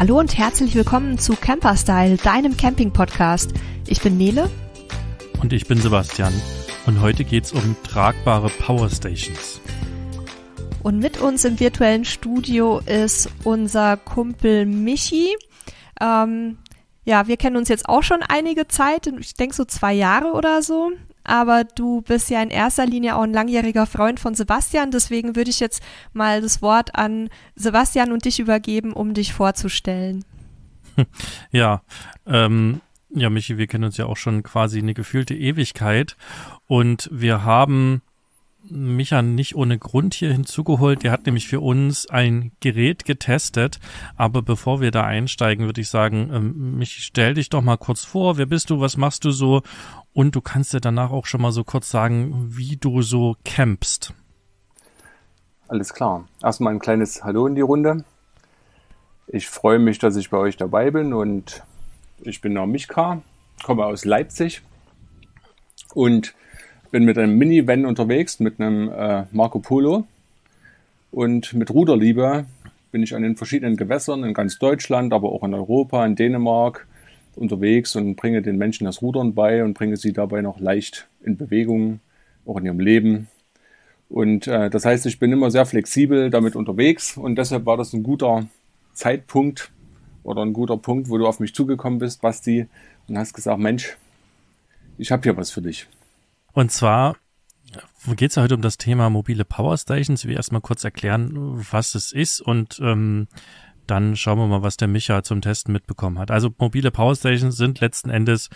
Hallo und herzlich willkommen zu Camperstyle, deinem Camping-Podcast. Ich bin Nele. Und ich bin Sebastian. Und heute geht's um tragbare Powerstations. Und mit uns im virtuellen Studio ist unser Kumpel Michi. Ähm, ja, wir kennen uns jetzt auch schon einige Zeit, ich denke so zwei Jahre oder so aber du bist ja in erster Linie auch ein langjähriger Freund von Sebastian. Deswegen würde ich jetzt mal das Wort an Sebastian und dich übergeben, um dich vorzustellen. Ja, ähm, ja, Michi, wir kennen uns ja auch schon quasi eine gefühlte Ewigkeit und wir haben Micha nicht ohne Grund hier hinzugeholt. Der hat nämlich für uns ein Gerät getestet. Aber bevor wir da einsteigen, würde ich sagen, ähm, Michi, stell dich doch mal kurz vor. Wer bist du? Was machst du so? Und du kannst dir danach auch schon mal so kurz sagen, wie du so campst. Alles klar. Erstmal ein kleines Hallo in die Runde. Ich freue mich, dass ich bei euch dabei bin und ich bin noch Michka, komme aus Leipzig und bin mit einem Mini-Van unterwegs, mit einem äh, Marco Polo und mit Ruderliebe bin ich an den verschiedenen Gewässern in ganz Deutschland, aber auch in Europa, in Dänemark unterwegs und bringe den Menschen das Rudern bei und bringe sie dabei noch leicht in Bewegung, auch in ihrem Leben. Und äh, das heißt, ich bin immer sehr flexibel damit unterwegs und deshalb war das ein guter Zeitpunkt oder ein guter Punkt, wo du auf mich zugekommen bist, Basti, und hast gesagt, Mensch, ich habe hier was für dich. Und zwar geht es ja heute um das Thema mobile Power Powerstations. Wir erstmal kurz erklären, was es ist und ähm, dann schauen wir mal, was der Micha zum Testen mitbekommen hat. Also mobile Power Stations sind letzten Endes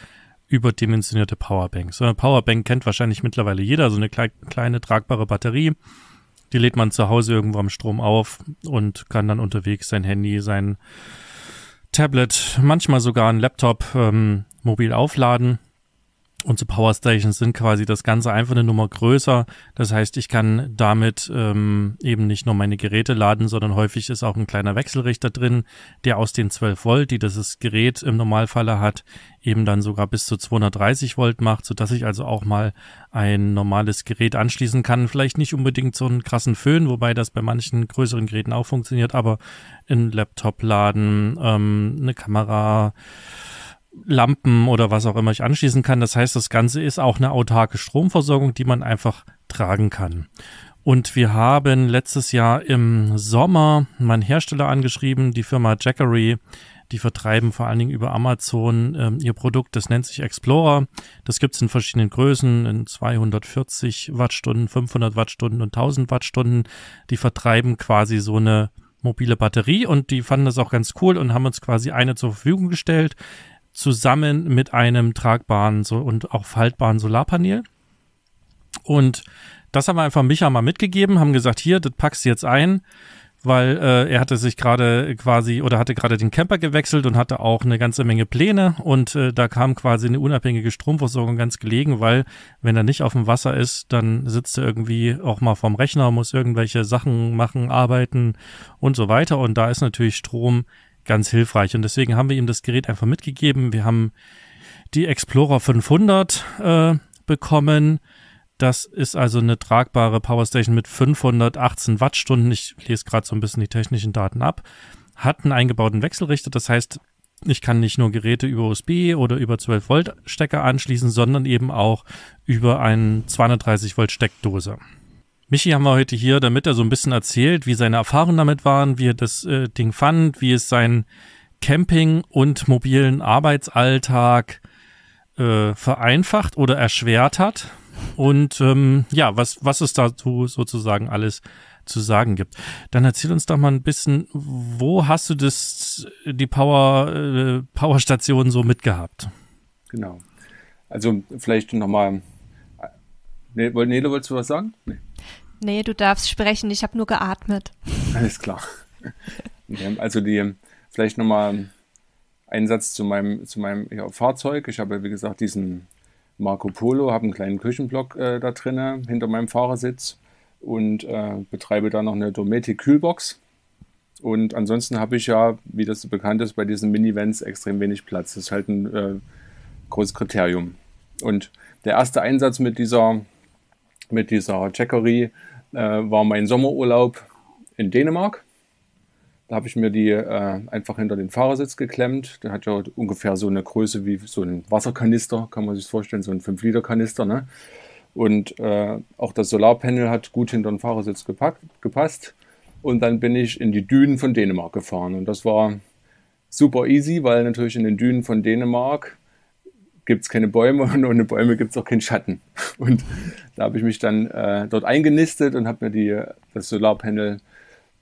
überdimensionierte Powerbanks. So eine äh, Powerbank kennt wahrscheinlich mittlerweile jeder, so eine kleine, kleine tragbare Batterie. Die lädt man zu Hause irgendwo am Strom auf und kann dann unterwegs sein Handy, sein Tablet, manchmal sogar ein Laptop ähm, mobil aufladen Unsere Power Stations sind quasi das Ganze einfach eine Nummer größer. Das heißt, ich kann damit ähm, eben nicht nur meine Geräte laden, sondern häufig ist auch ein kleiner Wechselrichter drin, der aus den 12 Volt, die das Gerät im Normalfall hat, eben dann sogar bis zu 230 Volt macht, sodass ich also auch mal ein normales Gerät anschließen kann. Vielleicht nicht unbedingt so einen krassen Föhn, wobei das bei manchen größeren Geräten auch funktioniert, aber einen Laptop laden, ähm, eine Kamera, Lampen oder was auch immer ich anschließen kann. Das heißt, das Ganze ist auch eine autarke Stromversorgung, die man einfach tragen kann. Und wir haben letztes Jahr im Sommer meinen Hersteller angeschrieben, die Firma Jackery. Die vertreiben vor allen Dingen über Amazon ähm, ihr Produkt, das nennt sich Explorer. Das gibt es in verschiedenen Größen, in 240 Wattstunden, 500 Wattstunden und 1000 Wattstunden. Die vertreiben quasi so eine mobile Batterie und die fanden das auch ganz cool und haben uns quasi eine zur Verfügung gestellt zusammen mit einem tragbaren so und auch faltbaren Solarpanel. Und das haben wir einfach Micha mal mitgegeben, haben gesagt, hier, das packst du jetzt ein, weil äh, er hatte sich gerade quasi oder hatte gerade den Camper gewechselt und hatte auch eine ganze Menge Pläne und äh, da kam quasi eine unabhängige Stromversorgung ganz gelegen, weil wenn er nicht auf dem Wasser ist, dann sitzt er irgendwie auch mal vorm Rechner, muss irgendwelche Sachen machen, arbeiten und so weiter und da ist natürlich Strom ganz hilfreich. Und deswegen haben wir ihm das Gerät einfach mitgegeben. Wir haben die Explorer 500 äh, bekommen. Das ist also eine tragbare Powerstation mit 518 Wattstunden. Ich lese gerade so ein bisschen die technischen Daten ab. Hat einen eingebauten Wechselrichter, das heißt, ich kann nicht nur Geräte über USB oder über 12 Volt Stecker anschließen, sondern eben auch über einen 230 Volt Steckdose. Michi haben wir heute hier, damit er so ein bisschen erzählt, wie seine Erfahrungen damit waren, wie er das äh, Ding fand, wie es seinen Camping und mobilen Arbeitsalltag äh, vereinfacht oder erschwert hat. Und ähm, ja, was, was es dazu sozusagen alles zu sagen gibt. Dann erzähl uns doch mal ein bisschen, wo hast du das, die Power, äh, Powerstation so mitgehabt? Genau. Also vielleicht nochmal. Äh, Nele, wolltest du was sagen? Nee. Nee, du darfst sprechen. Ich habe nur geatmet. Alles klar. also die, vielleicht nochmal einen Satz zu meinem, zu meinem ja, Fahrzeug. Ich habe, wie gesagt, diesen Marco Polo, habe einen kleinen Küchenblock äh, da drinnen hinter meinem Fahrersitz und äh, betreibe da noch eine Dometic Kühlbox. Und ansonsten habe ich ja, wie das so bekannt ist, bei diesen Minivans extrem wenig Platz. Das ist halt ein äh, großes Kriterium. Und der erste Einsatz mit dieser, mit dieser Checkerie äh, war mein Sommerurlaub in Dänemark. Da habe ich mir die äh, einfach hinter den Fahrersitz geklemmt. Der hat ja ungefähr so eine Größe wie so ein Wasserkanister, kann man sich vorstellen, so ein 5-Liter-Kanister. Ne? Und äh, auch das Solarpanel hat gut hinter den Fahrersitz gepackt, gepasst. Und dann bin ich in die Dünen von Dänemark gefahren. Und das war super easy, weil natürlich in den Dünen von Dänemark gibt es keine Bäume und ohne Bäume gibt es auch keinen Schatten. Und da habe ich mich dann äh, dort eingenistet und habe mir die, das Solarpanel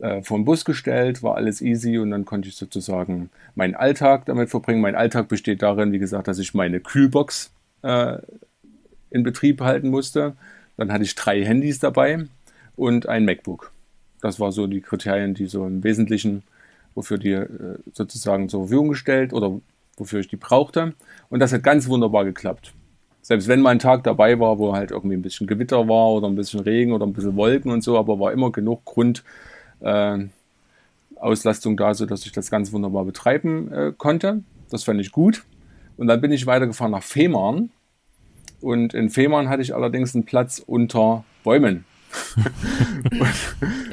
äh, vor den Bus gestellt, war alles easy und dann konnte ich sozusagen meinen Alltag damit verbringen. Mein Alltag besteht darin, wie gesagt, dass ich meine Kühlbox äh, in Betrieb halten musste. Dann hatte ich drei Handys dabei und ein MacBook. Das waren so die Kriterien, die so im Wesentlichen, wofür die äh, sozusagen zur Verfügung gestellt oder wofür ich die brauchte. Und das hat ganz wunderbar geklappt. Selbst wenn mal ein Tag dabei war, wo halt irgendwie ein bisschen Gewitter war oder ein bisschen Regen oder ein bisschen Wolken und so, aber war immer genug Grundauslastung äh, da, sodass ich das ganz wunderbar betreiben äh, konnte. Das fand ich gut. Und dann bin ich weitergefahren nach Fehmarn. Und in Fehmarn hatte ich allerdings einen Platz unter Bäumen. und,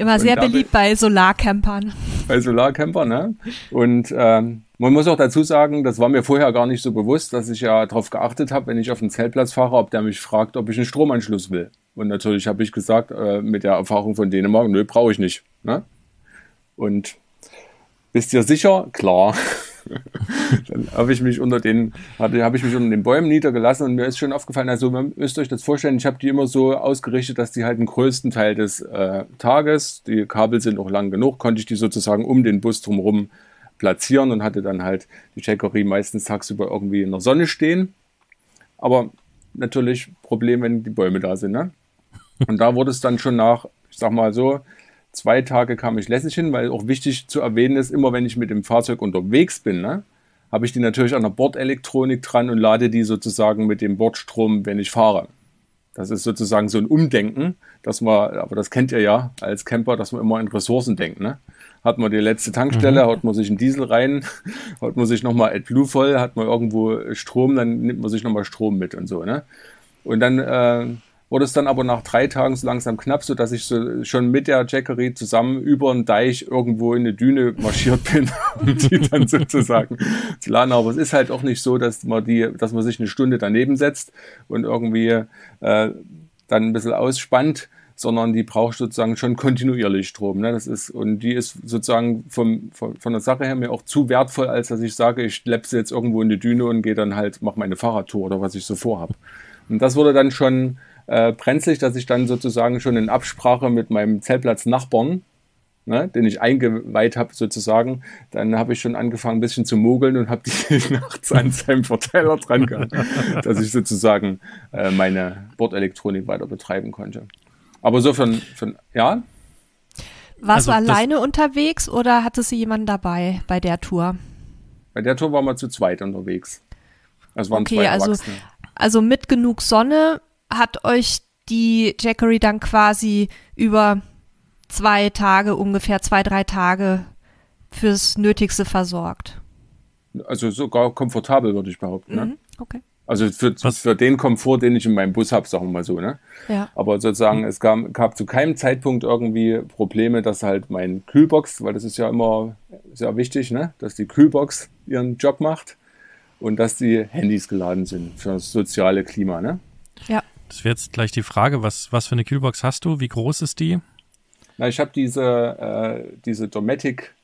Immer sehr beliebt bei Solarcampern bei Solarcamper. Ne? Und ähm, man muss auch dazu sagen, das war mir vorher gar nicht so bewusst, dass ich ja darauf geachtet habe, wenn ich auf den Zeltplatz fahre, ob der mich fragt, ob ich einen Stromanschluss will. Und natürlich habe ich gesagt, äh, mit der Erfahrung von Dänemark, nö, brauche ich nicht. Ne? Und bist dir sicher? Klar dann habe ich mich unter den, habe ich mich unter den Bäumen niedergelassen und mir ist schon aufgefallen, also man müsst euch das vorstellen, ich habe die immer so ausgerichtet, dass die halt den größten Teil des äh, Tages, die Kabel sind auch lang genug, konnte ich die sozusagen um den Bus drumherum platzieren und hatte dann halt die Checkerie meistens tagsüber irgendwie in der Sonne stehen. Aber natürlich Problem, wenn die Bäume da sind, ne? Und da wurde es dann schon nach, ich sag mal so, Zwei Tage kam ich lässig hin, weil auch wichtig zu erwähnen ist, immer wenn ich mit dem Fahrzeug unterwegs bin, ne, habe ich die natürlich an der Bordelektronik dran und lade die sozusagen mit dem Bordstrom, wenn ich fahre. Das ist sozusagen so ein Umdenken, dass man, aber das kennt ihr ja als Camper, dass man immer an Ressourcen denkt. Ne? Hat man die letzte Tankstelle, mhm. haut man sich einen Diesel rein, haut man sich nochmal AdBlue voll, hat man irgendwo Strom, dann nimmt man sich nochmal Strom mit und so. Ne? Und dann äh, wurde es dann aber nach drei Tagen so langsam knapp, so dass ich so schon mit der Jackery zusammen über einen Deich irgendwo in eine Düne marschiert bin, um die dann sozusagen zu laden. Aber es ist halt auch nicht so, dass man die, dass man sich eine Stunde daneben setzt und irgendwie äh, dann ein bisschen ausspannt, sondern die braucht sozusagen schon kontinuierlich Strom. Ne? Das ist, und die ist sozusagen vom, von, von der Sache her mir auch zu wertvoll, als dass ich sage, ich schleppse jetzt irgendwo in die Düne und gehe dann halt, mache meine Fahrradtour oder was ich so vorhab. Und das wurde dann schon äh, brenzlig, dass ich dann sozusagen schon in Absprache mit meinem Zeltplatz-Nachbarn, ne, den ich eingeweiht habe sozusagen, dann habe ich schon angefangen ein bisschen zu mogeln und habe die nachts an seinem Verteiler dran gehabt, dass ich sozusagen äh, meine Bordelektronik weiter betreiben konnte. Aber so von, von ja. Warst also, du alleine unterwegs oder hattest du jemanden dabei bei der Tour? Bei der Tour waren wir zu zweit unterwegs. Es also waren okay, zwei also Erwachsene. also, also mit genug Sonne hat euch die Jackery dann quasi über zwei Tage, ungefähr zwei, drei Tage fürs Nötigste versorgt. Also sogar komfortabel, würde ich behaupten. Ne? Mhm, okay. Also für, für, den Komfort, den ich in meinem Bus habe, sagen wir mal so. Ne? Ja. Aber sozusagen, es gab, gab, zu keinem Zeitpunkt irgendwie Probleme, dass halt mein Kühlbox, weil das ist ja immer sehr wichtig, ne? dass die Kühlbox ihren Job macht und dass die Handys geladen sind für das soziale Klima. Ne? Ja. Das wäre jetzt gleich die Frage, was, was für eine Kühlbox hast du? Wie groß ist die? Na, ich habe diese, äh, diese Dometic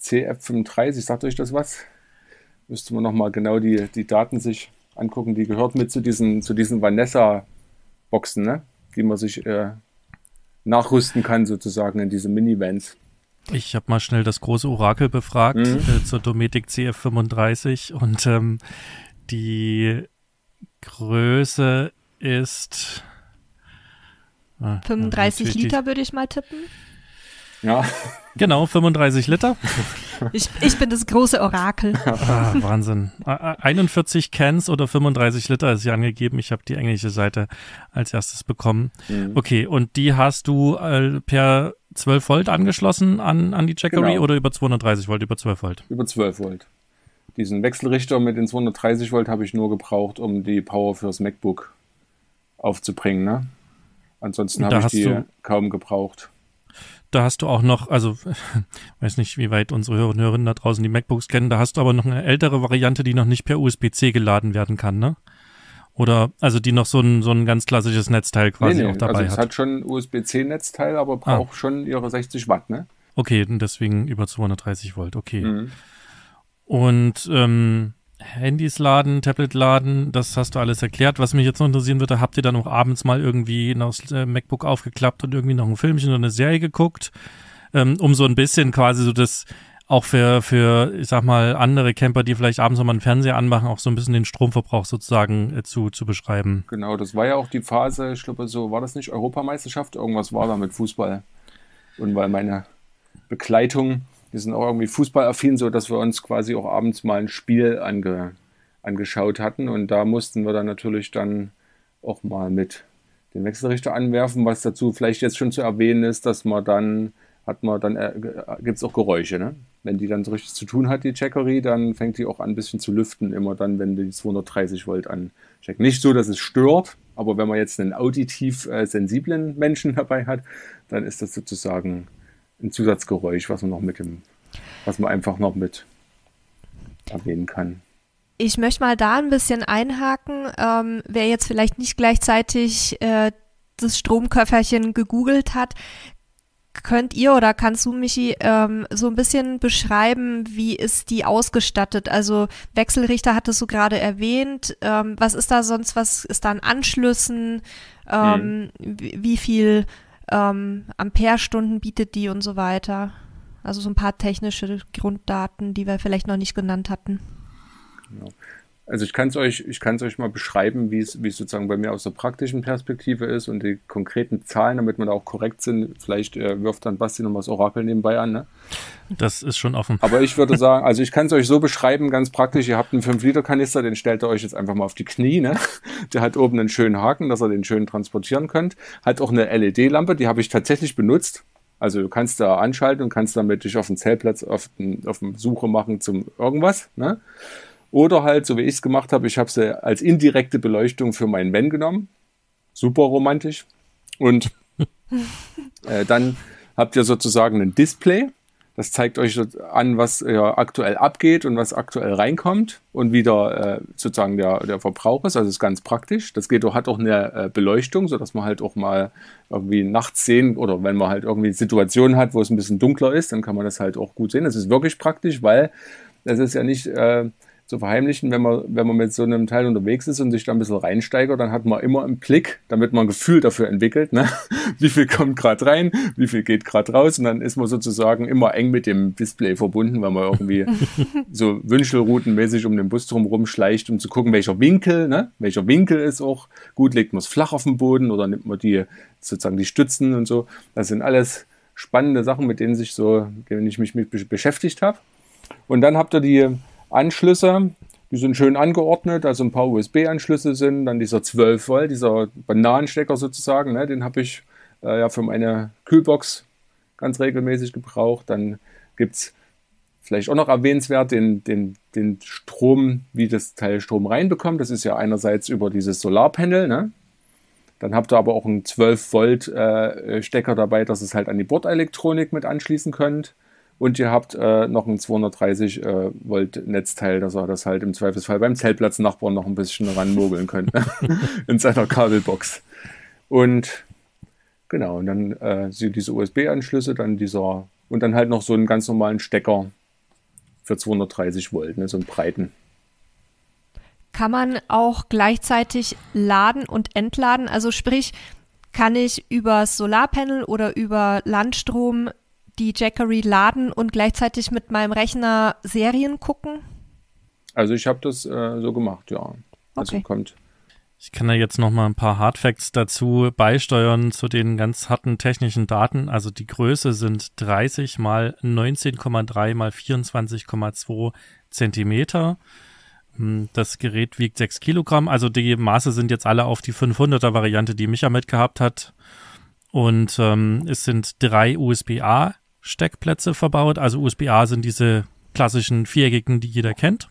CF35, sagt euch das was? Müsste man nochmal genau die, die Daten sich angucken. Die gehört mit zu diesen, zu diesen Vanessa-Boxen, ne? die man sich äh, nachrüsten kann, sozusagen in diese Minivans. Ich habe mal schnell das große Orakel befragt mhm. äh, zur Dometic CF35 und ähm, die Größe ist. Ah, 35 Liter würde ich mal tippen. Ja. Genau, 35 Liter. Ich, ich bin das große Orakel. Ah, Wahnsinn. 41 ah, ah, Cans oder 35 Liter ist hier angegeben. Ich habe die englische Seite als erstes bekommen. Mhm. Okay, und die hast du äh, per 12 Volt angeschlossen an, an die Jackery genau. oder über 230 Volt, über 12 Volt? Über 12 Volt. Diesen Wechselrichter mit den 230 Volt habe ich nur gebraucht, um die Power fürs MacBook aufzubringen. Ne? Ansonsten habe ich die du, kaum gebraucht. Da hast du auch noch, also weiß nicht, wie weit unsere Hörer und Hörerinnen da draußen die MacBooks kennen, da hast du aber noch eine ältere Variante, die noch nicht per USB-C geladen werden kann, ne? Oder also die noch so ein, so ein ganz klassisches Netzteil quasi nee, nee, auch dabei also es hat. Es hat schon ein USB-C-Netzteil, aber ah. braucht ah. schon ihre 60 Watt, ne? Okay, deswegen über 230 Volt, okay. Mhm. Und ähm, Handys laden, Tablet laden, das hast du alles erklärt. Was mich jetzt noch interessieren würde, habt ihr dann auch abends mal irgendwie das äh, MacBook aufgeklappt und irgendwie noch ein Filmchen oder eine Serie geguckt, ähm, um so ein bisschen quasi so das auch für, für, ich sag mal, andere Camper, die vielleicht abends nochmal einen Fernseher anmachen, auch so ein bisschen den Stromverbrauch sozusagen äh, zu, zu beschreiben. Genau, das war ja auch die Phase, ich glaube, so war das nicht Europameisterschaft, irgendwas war da mit Fußball. Und weil meine Begleitung wir sind auch irgendwie fußballaffin, so dass wir uns quasi auch abends mal ein Spiel ange, angeschaut hatten. Und da mussten wir dann natürlich dann auch mal mit dem Wechselrichter anwerfen, was dazu vielleicht jetzt schon zu erwähnen ist, dass man dann hat man dann äh, äh, gibt es auch Geräusche, ne? Wenn die dann so richtig zu tun hat, die Checkerie, dann fängt die auch an, ein bisschen zu lüften, immer dann, wenn die 230 Volt ancheckt. Nicht so, dass es stört, aber wenn man jetzt einen auditiv äh, sensiblen Menschen dabei hat, dann ist das sozusagen ein Zusatzgeräusch, was man noch mit dem, was man einfach noch mit erwähnen kann. Ich möchte mal da ein bisschen einhaken. Ähm, wer jetzt vielleicht nicht gleichzeitig äh, das Stromköfferchen gegoogelt hat, könnt ihr oder kannst du, Michi, ähm, so ein bisschen beschreiben, wie ist die ausgestattet? Also Wechselrichter hattest du gerade erwähnt. Ähm, was ist da sonst? Was ist da an Anschlüssen? Ähm, hm. Wie viel ähm, Amperestunden bietet die und so weiter. Also so ein paar technische Grunddaten, die wir vielleicht noch nicht genannt hatten. Ja. Also ich kann es euch, ich kann es euch mal beschreiben, wie es, wie es sozusagen bei mir aus der praktischen Perspektive ist und die konkreten Zahlen, damit wir da auch korrekt sind. Vielleicht äh, wirft dann Basti nochmal das Orakel nebenbei an. Ne? Das ist schon offen. Aber ich würde sagen, also ich kann es euch so beschreiben, ganz praktisch, ihr habt einen 5-Liter-Kanister, den stellt ihr euch jetzt einfach mal auf die Knie. Ne? Der hat oben einen schönen Haken, dass ihr den schön transportieren könnt. Hat auch eine LED-Lampe, die habe ich tatsächlich benutzt. Also du kannst da anschalten und kannst damit dich auf den Zellplatz, auf, den, auf Suche machen zum irgendwas. Ne? Oder halt, so wie ich es gemacht habe, ich habe sie als indirekte Beleuchtung für meinen Van genommen. Super romantisch. Und äh, dann habt ihr sozusagen ein Display. Das zeigt euch an, was äh, aktuell abgeht und was aktuell reinkommt und wie der, äh, sozusagen der, der Verbrauch ist. Also ist ganz praktisch. Das geht hat auch eine äh, Beleuchtung, sodass man halt auch mal irgendwie nachts sehen oder wenn man halt irgendwie Situationen hat, wo es ein bisschen dunkler ist, dann kann man das halt auch gut sehen. Das ist wirklich praktisch, weil es ist ja nicht äh, zu verheimlichen, wenn man, wenn man mit so einem Teil unterwegs ist und sich da ein bisschen reinsteigert, dann hat man immer einen Klick, damit man ein Gefühl dafür entwickelt, ne? wie viel kommt gerade rein, wie viel geht gerade raus und dann ist man sozusagen immer eng mit dem Display verbunden, weil man irgendwie so wünschelroutenmäßig um den Bus drumherum schleicht, um zu gucken, welcher Winkel, ne? welcher Winkel ist auch gut, legt man es flach auf den Boden oder nimmt man die sozusagen die Stützen und so. Das sind alles spannende Sachen, mit denen sich so, denen ich mich mit beschäftigt habe. Und dann habt ihr die Anschlüsse. Die sind schön angeordnet, also ein paar USB-Anschlüsse sind, dann dieser 12 Volt, dieser Bananenstecker sozusagen, ne, den habe ich äh, ja für meine Kühlbox ganz regelmäßig gebraucht. Dann gibt es vielleicht auch noch erwähnenswert den, den, den Strom, wie das Teil Strom reinbekommt. Das ist ja einerseits über dieses Solarpanel, ne? Dann habt ihr aber auch einen 12 Volt äh, Stecker dabei, dass ihr es halt an die Bordelektronik mit anschließen könnt und ihr habt äh, noch ein 230 äh, Volt Netzteil, dass ihr das halt im Zweifelsfall beim Zeltplatznachbarn noch ein bisschen ranmogeln könnt ne? in seiner Kabelbox. Und genau, und dann äh, diese USB-Anschlüsse, dann dieser und dann halt noch so einen ganz normalen Stecker für 230 Volt, ne, so einen breiten. Kann man auch gleichzeitig laden und entladen? Also sprich, kann ich über Solarpanel oder über Landstrom die Jackery laden und gleichzeitig mit meinem Rechner Serien gucken? Also ich habe das äh, so gemacht, ja. Also okay. kommt. Ich kann da jetzt noch mal ein paar Hardfacts dazu beisteuern zu den ganz harten technischen Daten. Also die Größe sind 30 mal 19,3 mal 24,2 Zentimeter. Hm, das Gerät wiegt 6 Kilogramm. Also die Maße sind jetzt alle auf die 500er Variante, die Micha mitgehabt hat. Und ähm, es sind drei USB-A Steckplätze verbaut. Also USB-A sind diese klassischen viereckigen, die jeder kennt.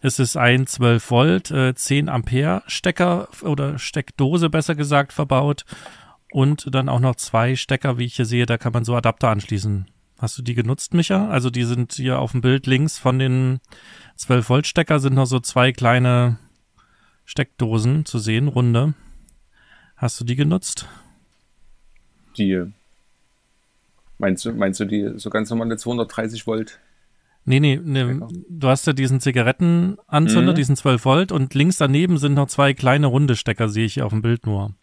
Es ist ein 12 Volt, äh, 10 Ampere Stecker oder Steckdose besser gesagt verbaut und dann auch noch zwei Stecker, wie ich hier sehe, da kann man so Adapter anschließen. Hast du die genutzt, Micha? Also die sind hier auf dem Bild links von den 12 Volt Stecker sind noch so zwei kleine Steckdosen zu sehen, runde. Hast du die genutzt? Die Meinst du, meinst du die so ganz normale 230 Volt? Nee, nee, nee. du hast ja diesen Zigarettenanzünder, mhm. diesen 12 Volt und links daneben sind noch zwei kleine runde Stecker, sehe ich hier auf dem Bild nur.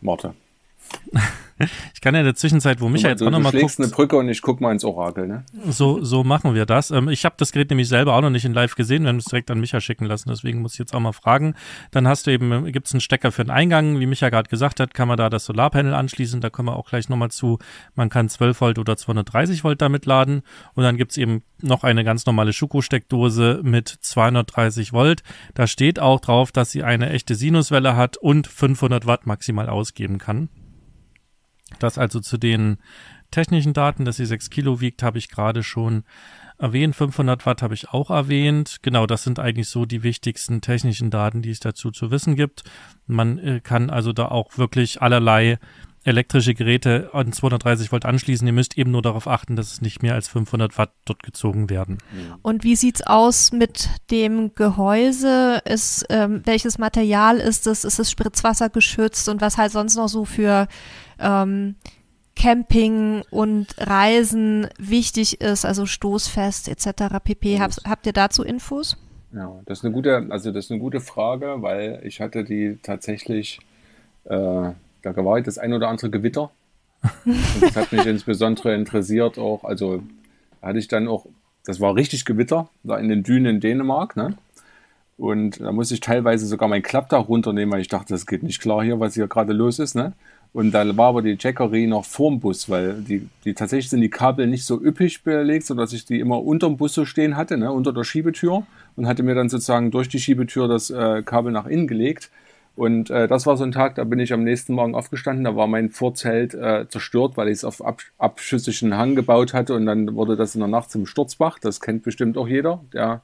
Morte. Ich kann ja in der Zwischenzeit, wo Micha jetzt auch nochmal guckt. Du schlägst guckt, eine Brücke und ich guck mal ins Orakel, ne? So, so machen wir das. Ähm, ich habe das Gerät nämlich selber auch noch nicht in live gesehen. Wir haben es direkt an Micha schicken lassen. Deswegen muss ich jetzt auch mal fragen. Dann hast du eben, äh, gibt es einen Stecker für den Eingang. Wie Micha gerade gesagt hat, kann man da das Solarpanel anschließen. Da kommen wir auch gleich nochmal zu. Man kann 12 Volt oder 230 Volt damit laden. Und dann gibt's eben noch eine ganz normale Schuko-Steckdose mit 230 Volt. Da steht auch drauf, dass sie eine echte Sinuswelle hat und 500 Watt maximal ausgeben kann. Das also zu den technischen Daten, dass sie 6 Kilo wiegt, habe ich gerade schon erwähnt. 500 Watt habe ich auch erwähnt. Genau, das sind eigentlich so die wichtigsten technischen Daten, die es dazu zu wissen gibt. Man äh, kann also da auch wirklich allerlei elektrische Geräte an 230 Volt anschließen. Ihr müsst eben nur darauf achten, dass es nicht mehr als 500 Watt dort gezogen werden. Mhm. Und wie sieht es aus mit dem Gehäuse? Ist, ähm, welches Material ist es? Ist es Spritzwasser geschützt und was halt sonst noch so für ähm, Camping und Reisen wichtig ist, also stoßfest etc. pp. Hab, habt ihr dazu Infos? Ja, das ist eine gute, also das ist eine gute Frage, weil ich hatte die tatsächlich äh, da war das ein oder andere Gewitter. Und das hat mich insbesondere interessiert auch, also hatte ich dann auch, das war richtig Gewitter, da in den Dünen in Dänemark, ne? Und da musste ich teilweise sogar mein Klappdach runternehmen, weil ich dachte, das geht nicht klar hier, was hier gerade los ist, ne? Und da war aber die Jackery noch vorm Bus, weil die, die tatsächlich sind die Kabel nicht so üppig belegt, sodass ich die immer unter dem Bus so stehen hatte, ne, unter der Schiebetür und hatte mir dann sozusagen durch die Schiebetür das äh, Kabel nach innen gelegt. Und äh, das war so ein Tag, da bin ich am nächsten Morgen aufgestanden, da war mein Vorzelt äh, zerstört, weil ich es auf ab abschüssigen Hang gebaut hatte und dann wurde das in der Nacht zum Sturzbach. Das kennt bestimmt auch jeder, der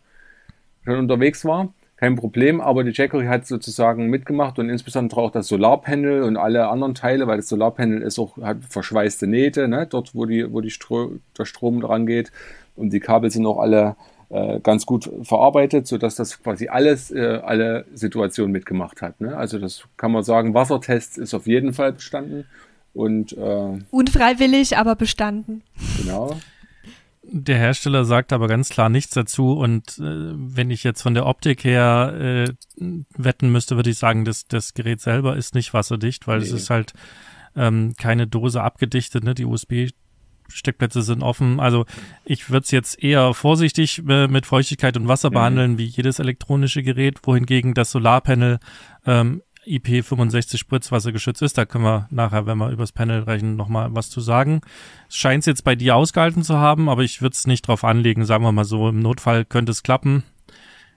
schon unterwegs war. Kein Problem, aber die Jackery hat sozusagen mitgemacht und insbesondere auch das Solarpanel und alle anderen Teile, weil das Solarpanel ist auch, hat verschweißte Nähte, ne? dort wo, die, wo die Stro der Strom dran geht und die Kabel sind auch alle äh, ganz gut verarbeitet, sodass das quasi alles, äh, alle Situationen mitgemacht hat. Ne? Also das kann man sagen, Wassertest ist auf jeden Fall bestanden. Und, äh, Unfreiwillig, aber bestanden. Genau. Der Hersteller sagt aber ganz klar nichts dazu und äh, wenn ich jetzt von der Optik her äh, wetten müsste, würde ich sagen, das, das Gerät selber ist nicht wasserdicht, weil nee. es ist halt ähm, keine Dose abgedichtet, ne? Die USB Steckplätze sind offen. Also ich würde es jetzt eher vorsichtig äh, mit Feuchtigkeit und Wasser mhm. behandeln, wie jedes elektronische Gerät, wohingegen das Solarpanel ähm, IP65 Spritzwasser geschützt ist. Da können wir nachher, wenn wir übers Panel rechnen, nochmal was zu sagen. Scheint es jetzt bei dir ausgehalten zu haben, aber ich würde es nicht drauf anlegen, sagen wir mal so. Im Notfall könnte es klappen.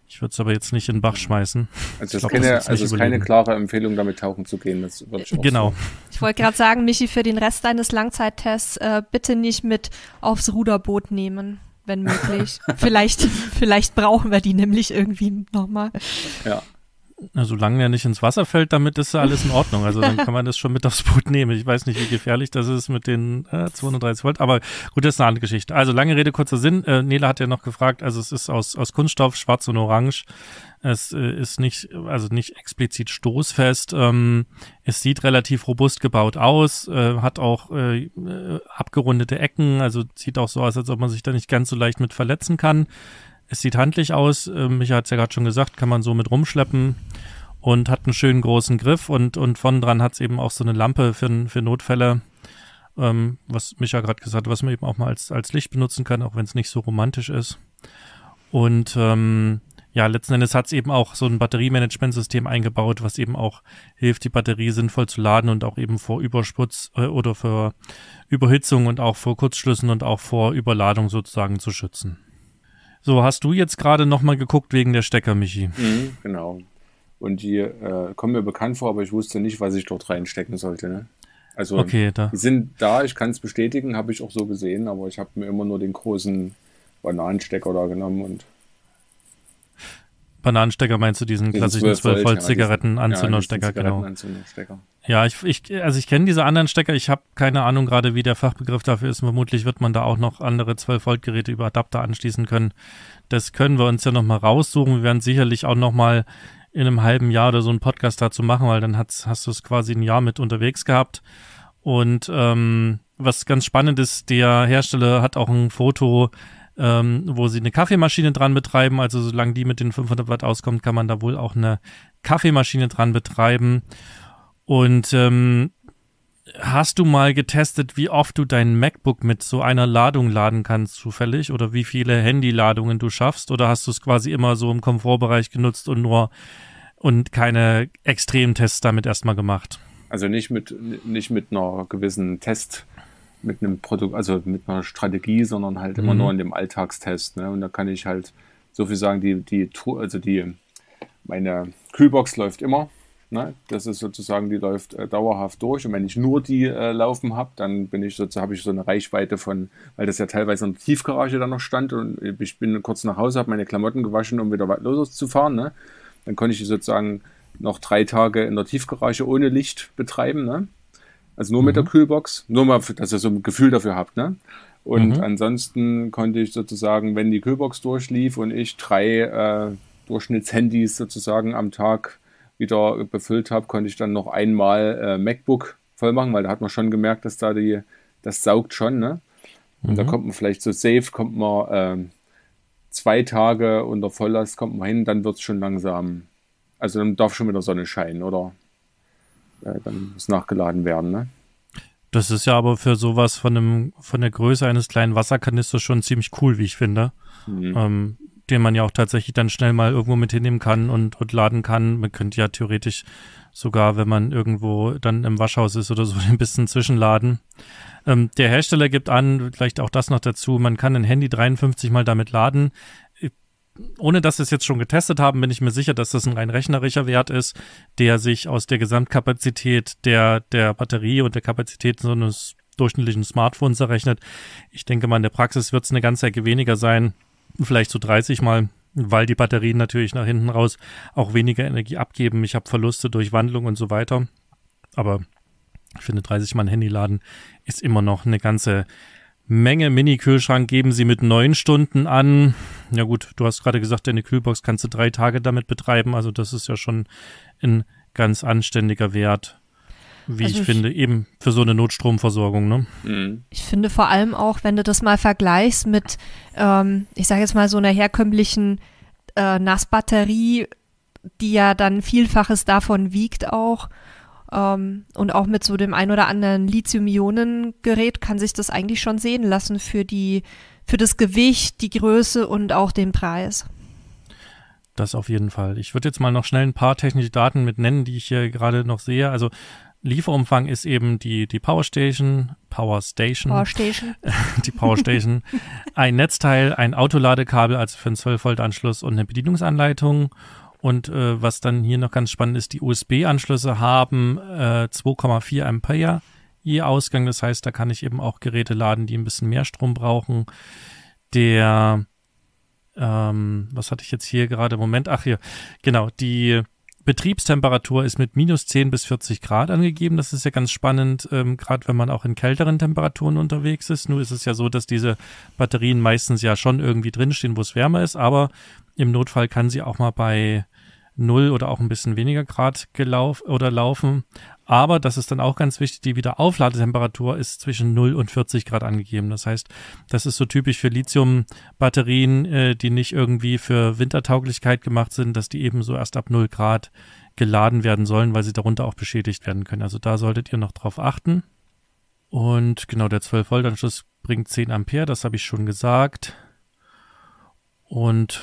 Ich würde es aber jetzt nicht in den Bach schmeißen. Also, das glaub, keine, das also ist keine klare Empfehlung, damit tauchen zu gehen. Das wird schon genau. So. Ich wollte gerade sagen, Michi, für den Rest deines Langzeittests äh, bitte nicht mit aufs Ruderboot nehmen, wenn möglich. vielleicht, vielleicht brauchen wir die nämlich irgendwie nochmal. Ja. Na, solange er nicht ins Wasser fällt, damit ist alles in Ordnung. Also dann kann man das schon mit aufs Boot nehmen. Ich weiß nicht, wie gefährlich das ist mit den äh, 230 Volt, aber gut, das ist eine andere Geschichte. Also lange Rede, kurzer Sinn. Äh, Nele hat ja noch gefragt, also es ist aus, aus Kunststoff, schwarz und orange. Es äh, ist nicht, also nicht explizit stoßfest. Ähm, es sieht relativ robust gebaut aus, äh, hat auch äh, äh abgerundete Ecken, also sieht auch so aus, als ob man sich da nicht ganz so leicht mit verletzen kann. Es sieht handlich aus, äh, Micha hat es ja gerade schon gesagt, kann man so mit rumschleppen und hat einen schönen großen Griff und, und von dran hat es eben auch so eine Lampe für, für Notfälle, ähm, was Micha gerade gesagt hat, was man eben auch mal als, als Licht benutzen kann, auch wenn es nicht so romantisch ist. Und ähm, ja, letzten Endes hat es eben auch so ein Batteriemanagementsystem eingebaut, was eben auch hilft, die Batterie sinnvoll zu laden und auch eben vor Übersputz äh, oder vor Überhitzung und auch vor Kurzschlüssen und auch vor Überladung sozusagen zu schützen. So, hast du jetzt gerade nochmal geguckt wegen der Stecker, Michi? Mhm, genau. Und die äh, kommen mir bekannt vor, aber ich wusste nicht, was ich dort reinstecken sollte. Ne? Also okay, da. die sind da, ich kann es bestätigen, habe ich auch so gesehen, aber ich habe mir immer nur den großen Bananenstecker da genommen und Bananenstecker meinst du diesen klassischen 12-Volt-Zigaretten-Anzünderstecker, ja, genau. Ja, ich, ich, also ich kenne diese anderen Stecker, ich habe keine Ahnung gerade, wie der Fachbegriff dafür ist. Vermutlich wird man da auch noch andere 12-Volt-Geräte über Adapter anschließen können. Das können wir uns ja noch mal raussuchen. Wir werden sicherlich auch noch mal in einem halben Jahr oder so einen Podcast dazu machen, weil dann hat's, hast du es quasi ein Jahr mit unterwegs gehabt. Und ähm, was ganz spannend ist, der Hersteller hat auch ein Foto ähm, wo sie eine Kaffeemaschine dran betreiben. Also solange die mit den 500 Watt auskommt, kann man da wohl auch eine Kaffeemaschine dran betreiben. Und ähm, hast du mal getestet, wie oft du dein MacBook mit so einer Ladung laden kannst, zufällig? Oder wie viele Handyladungen du schaffst? Oder hast du es quasi immer so im Komfortbereich genutzt und nur und keine Extremtests damit erstmal gemacht? Also nicht mit, nicht mit einer gewissen Test- mit einem Produkt, also mit einer Strategie, sondern halt immer mhm. nur in dem Alltagstest. Ne? Und da kann ich halt so viel sagen, die, die, also die, meine Kühlbox läuft immer. Ne? Das ist sozusagen, die läuft äh, dauerhaft durch. Und wenn ich nur die äh, laufen habe, dann bin ich sozusagen, habe ich so eine Reichweite von, weil das ja teilweise in der Tiefgarage dann noch stand und ich bin kurz nach Hause, habe meine Klamotten gewaschen, um wieder loszufahren. Ne? Dann konnte ich sozusagen noch drei Tage in der Tiefgarage ohne Licht betreiben. Ne? Also nur mhm. mit der mhm. Kühlbox, nur mal, dass ihr so ein Gefühl dafür habt. Ne? Und mhm. ansonsten konnte ich sozusagen, wenn die Kühlbox durchlief und ich drei äh, Durchschnittshandys sozusagen am Tag wieder befüllt habe, konnte ich dann noch einmal äh, MacBook voll machen, weil da hat man schon gemerkt, dass da die, das saugt schon. Ne? Und mhm. da kommt man vielleicht so safe, kommt man äh, zwei Tage unter Volllast, kommt man hin, dann wird es schon langsam. Also dann darf schon wieder Sonne scheinen, oder? äh, dann muss nachgeladen werden. Ne? Das ist ja aber für sowas von, einem, von der Größe eines kleinen Wasserkanisters schon ziemlich cool, wie ich finde. Mhm. Ähm, den man ja auch tatsächlich dann schnell mal irgendwo mit hinnehmen kann und, und laden kann. Man könnte ja theoretisch sogar, wenn man irgendwo dann im Waschhaus ist oder so, ein bisschen zwischenladen. Ähm, der Hersteller gibt an, vielleicht auch das noch dazu, man kann ein Handy 53 mal damit laden ohne dass sie es jetzt schon getestet haben, bin ich mir sicher, dass das ein rein rechnerischer Wert ist, der sich aus der Gesamtkapazität der, der Batterie und der Kapazität so eines durchschnittlichen Smartphones errechnet. Ich denke mal, in der Praxis wird es eine ganze Ecke weniger sein, vielleicht so 30 Mal, weil die Batterien natürlich nach hinten raus auch weniger Energie abgeben. Ich habe Verluste durch Wandlung und so weiter. Aber ich finde, 30 Mal ein Handy laden ist immer noch eine ganze Menge Mini-Kühlschrank geben sie mit neun Stunden an. Ja gut, du hast gerade gesagt, deine Kühlbox kannst du drei Tage damit betreiben. Also das ist ja schon ein ganz anständiger Wert, wie also ich, ich, finde, eben für so eine Notstromversorgung. Ne? Mhm. Ich finde vor allem auch, wenn du das mal vergleichst mit, ähm, ich sage jetzt mal so einer herkömmlichen äh, Nassbatterie, die ja dann Vielfaches davon wiegt auch ähm, und auch mit so dem ein oder anderen Lithium-Ionen-Gerät kann sich das eigentlich schon sehen lassen für die, für das Gewicht, die Größe und auch den Preis. Das auf jeden Fall. Ich würde jetzt mal noch schnell ein paar technische Daten mit nennen, die ich hier gerade noch sehe. Also Lieferumfang ist eben die, die Powerstation, Powerstation, Powerstation. die Powerstation, ein Netzteil, ein Autoladekabel, also für einen 12 Volt Anschluss und eine Bedienungsanleitung und äh, was dann hier noch ganz spannend ist, die USB-Anschlüsse haben äh, 2,4 Ampere je Ausgang. Das heißt, da kann ich eben auch Geräte laden, die ein bisschen mehr Strom brauchen. Der, ähm, was hatte ich jetzt hier gerade? Moment, ach hier, genau, die Betriebstemperatur ist mit minus 10 bis 40 Grad angegeben. Das ist ja ganz spannend, ähm, gerade wenn man auch in kälteren Temperaturen unterwegs ist. Nur ist es ja so, dass diese Batterien meistens ja schon irgendwie drinstehen, wo es wärmer ist, aber im Notfall kann sie auch mal bei 0 oder auch ein bisschen weniger Grad gelaufen oder laufen. Aber das ist dann auch ganz wichtig, die Wiederaufladetemperatur ist zwischen 0 und 40 Grad angegeben. Das heißt, das ist so typisch für Lithium-Batterien, äh, die nicht irgendwie für Wintertauglichkeit gemacht sind, dass die eben so erst ab 0 Grad geladen werden sollen, weil sie darunter auch beschädigt werden können. Also da solltet ihr noch drauf achten. Und genau, der 12-Volt-Anschluss bringt 10 Ampere, das habe ich schon gesagt. Und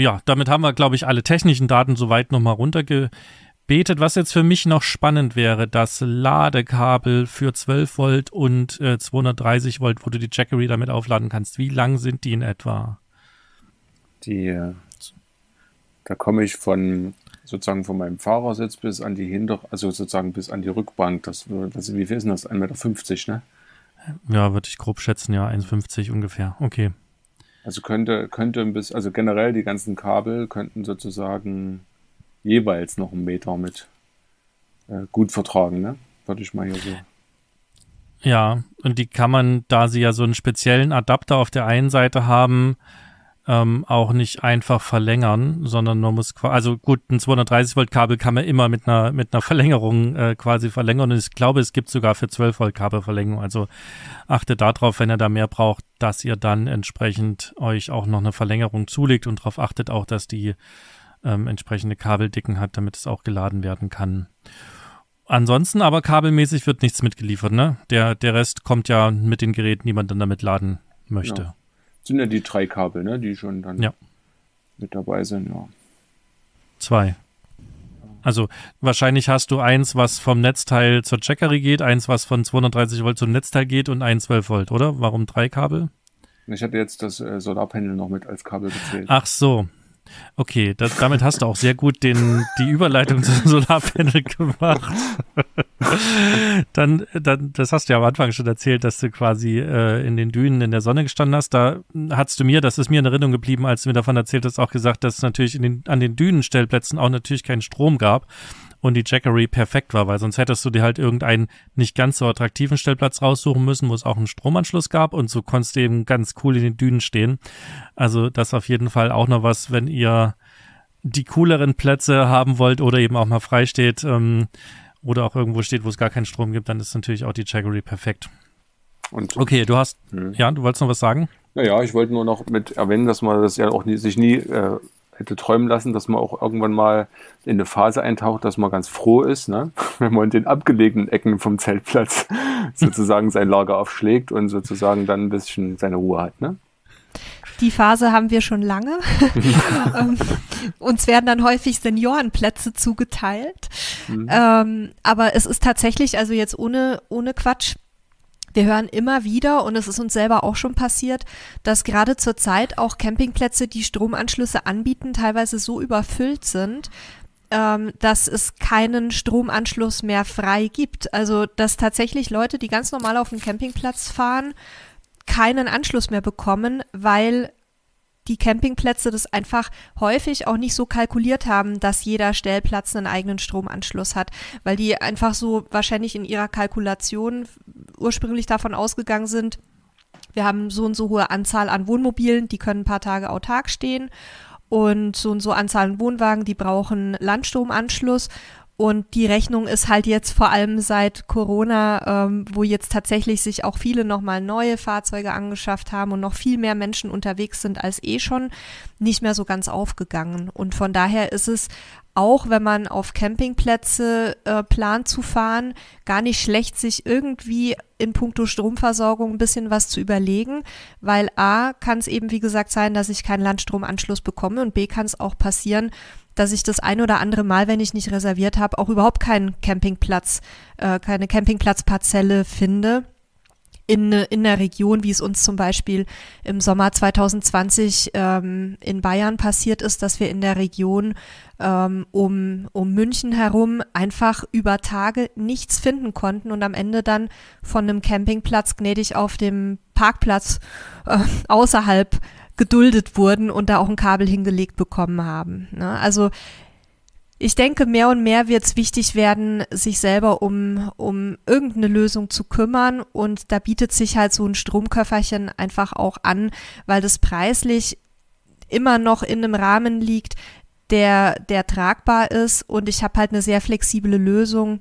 ja, damit haben wir, glaube ich, alle technischen Daten soweit nochmal runtergebetet. Was jetzt für mich noch spannend wäre, das Ladekabel für 12 Volt und äh, 230 Volt, wo du die Jackery damit aufladen kannst. Wie lang sind die in etwa? Die, äh, da komme ich von sozusagen von meinem Fahrersitz bis an die Hinter, also sozusagen bis an die Rückbank. Das, das wie viel ist das? 1,50 Meter, ne? Ja, würde ich grob schätzen, ja, 1,50 ungefähr. Okay. Also könnte, könnte ein bisschen, also generell die ganzen Kabel könnten sozusagen jeweils noch einen Meter mit äh, gut vertragen, ne? Würde ich mal hier so. Ja, und die kann man, da sie ja so einen speziellen Adapter auf der einen Seite haben, ähm, auch nicht einfach verlängern, sondern man muss also gut, ein 230 Volt Kabel kann man immer mit einer mit einer Verlängerung äh, quasi verlängern und ich glaube, es gibt sogar für 12 Volt Kabelverlängerung. Also achtet darauf, wenn ihr da mehr braucht, dass ihr dann entsprechend euch auch noch eine Verlängerung zulegt und darauf achtet auch, dass die ähm, entsprechende Kabeldicken hat, damit es auch geladen werden kann. Ansonsten aber kabelmäßig wird nichts mitgeliefert, ne? Der, der Rest kommt ja mit den Geräten, die man dann damit laden möchte. Ja. Genau sind ja die drei Kabel, ne? die schon dann ja. mit dabei sind, ja. Zwei. Also wahrscheinlich hast du eins, was vom Netzteil zur Checkery geht, eins, was von 230 Volt zum Netzteil geht und ein 12 Volt, oder? Warum drei Kabel? Ich hatte jetzt das äh, Solarpanel noch mit als Kabel gezählt. Ach so, Okay, das, damit hast du auch sehr gut den, die Überleitung zum Solarpanel gemacht. dann, dann, das hast du ja am Anfang schon erzählt, dass du quasi äh, in den Dünen in der Sonne gestanden hast. Da hattest du mir, das ist mir in Erinnerung geblieben, als du mir davon erzählt hast, auch gesagt, dass es natürlich den, an den Dünenstellplätzen auch natürlich keinen Strom gab und die Jackery perfekt war, weil sonst hättest du dir halt irgendeinen nicht ganz so attraktiven Stellplatz raussuchen müssen, wo es auch einen Stromanschluss gab und so konntest du eben ganz cool in den Dünen stehen. Also das auf jeden Fall auch noch was, wenn ihr die cooleren Plätze haben wollt oder eben auch mal frei steht ähm, oder auch irgendwo steht, wo es gar keinen Strom gibt, dann ist natürlich auch die Jackery perfekt. Und okay, du hast, hm. ja, du wolltest noch was sagen? Naja, ich wollte nur noch mit erwähnen, dass man das ja auch nie, sich nie äh, hätte träumen lassen, dass man auch irgendwann mal in eine Phase eintaucht, dass man ganz froh ist, ne? wenn man in den abgelegenen Ecken vom Zeltplatz sozusagen sein Lager aufschlägt und sozusagen dann ein bisschen seine Ruhe hat. Ne? Die Phase haben wir schon lange. Ähm, uns werden dann häufig Seniorenplätze zugeteilt. Mhm. Ähm, aber es ist tatsächlich, also jetzt ohne, ohne Quatsch, wir hören immer wieder, und es ist uns selber auch schon passiert, dass gerade zur Zeit auch Campingplätze, die Stromanschlüsse anbieten, teilweise so überfüllt sind, ähm, dass es keinen Stromanschluss mehr frei gibt. Also, dass tatsächlich Leute, die ganz normal auf den Campingplatz fahren, keinen Anschluss mehr bekommen, weil die Campingplätze das einfach häufig auch nicht so kalkuliert haben, dass jeder Stellplatz einen eigenen Stromanschluss hat, weil die einfach so wahrscheinlich in ihrer Kalkulation ursprünglich davon ausgegangen sind, wir haben so und so hohe Anzahl an Wohnmobilen, die können ein paar Tage autark stehen und so und so Anzahl an Wohnwagen, die brauchen Landstromanschluss und die Rechnung ist halt jetzt vor allem seit Corona, ähm, wo jetzt tatsächlich sich auch viele nochmal neue Fahrzeuge angeschafft haben und noch viel mehr Menschen unterwegs sind als eh schon, nicht mehr so ganz aufgegangen. Und von daher ist es auch, wenn man auf Campingplätze äh, plant zu fahren, gar nicht schlecht, sich irgendwie in puncto Stromversorgung ein bisschen was zu überlegen, weil a, kann es eben wie gesagt sein, dass ich keinen Landstromanschluss bekomme und b, kann es auch passieren, dass ich das ein oder andere Mal, wenn ich nicht reserviert habe, auch überhaupt keinen Campingplatz, äh, keine Campingplatzparzelle finde in, in der Region, wie es uns zum Beispiel im Sommer 2020 ähm, in Bayern passiert ist, dass wir in der Region ähm, um, um München herum einfach über Tage nichts finden konnten und am Ende dann von einem Campingplatz gnädig auf dem Parkplatz äh, außerhalb geduldet wurden und da auch ein Kabel hingelegt bekommen haben. Ne? Also ich denke, mehr und mehr wird es wichtig werden, sich selber um, um irgendeine Lösung zu kümmern. Und da bietet sich halt so ein Stromköfferchen einfach auch an, weil das preislich immer noch in einem Rahmen liegt, der, der tragbar ist. Und ich habe halt eine sehr flexible Lösung,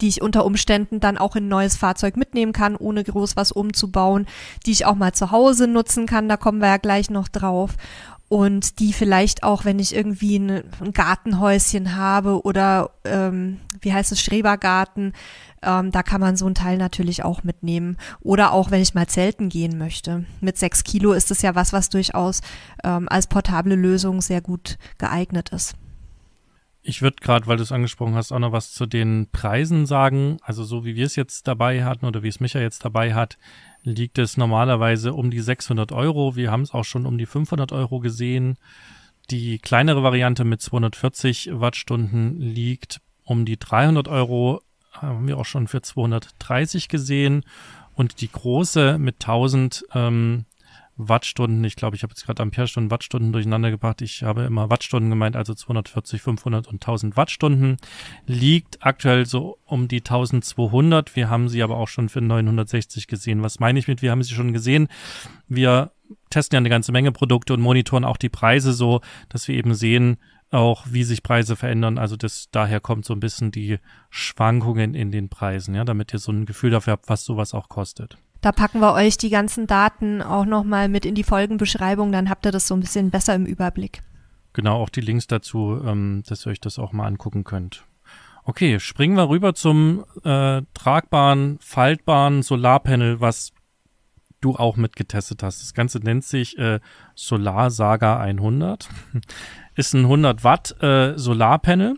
die ich unter Umständen dann auch in ein neues Fahrzeug mitnehmen kann, ohne groß was umzubauen, die ich auch mal zu Hause nutzen kann, da kommen wir ja gleich noch drauf. Und die vielleicht auch, wenn ich irgendwie ein, ein Gartenhäuschen habe oder ähm, wie heißt es, Schrebergarten, ähm, da kann man so ein Teil natürlich auch mitnehmen. Oder auch, wenn ich mal zelten gehen möchte. Mit sechs Kilo ist es ja was, was durchaus ähm, als portable Lösung sehr gut geeignet ist. Ich würde gerade, weil du es angesprochen hast, auch noch was zu den Preisen sagen. Also so wie wir es jetzt dabei hatten oder wie es Micha jetzt dabei hat, liegt es normalerweise um die 600 Euro. Wir haben es auch schon um die 500 Euro gesehen. Die kleinere Variante mit 240 Wattstunden liegt um die 300 Euro. Haben wir auch schon für 230 gesehen. Und die große mit 1000 ähm, Wattstunden. Ich glaube, ich habe jetzt gerade Amperestunden, Wattstunden durcheinander gebracht. Ich habe immer Wattstunden gemeint, also 240, 500 und 1000 Wattstunden. Liegt aktuell so um die 1200. Wir haben sie aber auch schon für 960 gesehen. Was meine ich mit, wir haben sie schon gesehen? Wir testen ja eine ganze Menge Produkte und monitoren auch die Preise so, dass wir eben sehen, auch wie sich Preise verändern. Also das, daher kommt so ein bisschen die Schwankungen in den Preisen, ja, damit ihr so ein Gefühl dafür habt, was sowas auch kostet. Da packen wir euch die ganzen Daten auch nochmal mit in die Folgenbeschreibung, dann habt ihr das so ein bisschen besser im Überblick. Genau, auch die Links dazu, ähm, dass ihr euch das auch mal angucken könnt. Okay, springen wir rüber zum äh, tragbaren, faltbaren Solarpanel, was du auch mitgetestet hast. Das Ganze nennt sich äh, Solar Saga 100. Ist ein 100 Watt äh, Solarpanel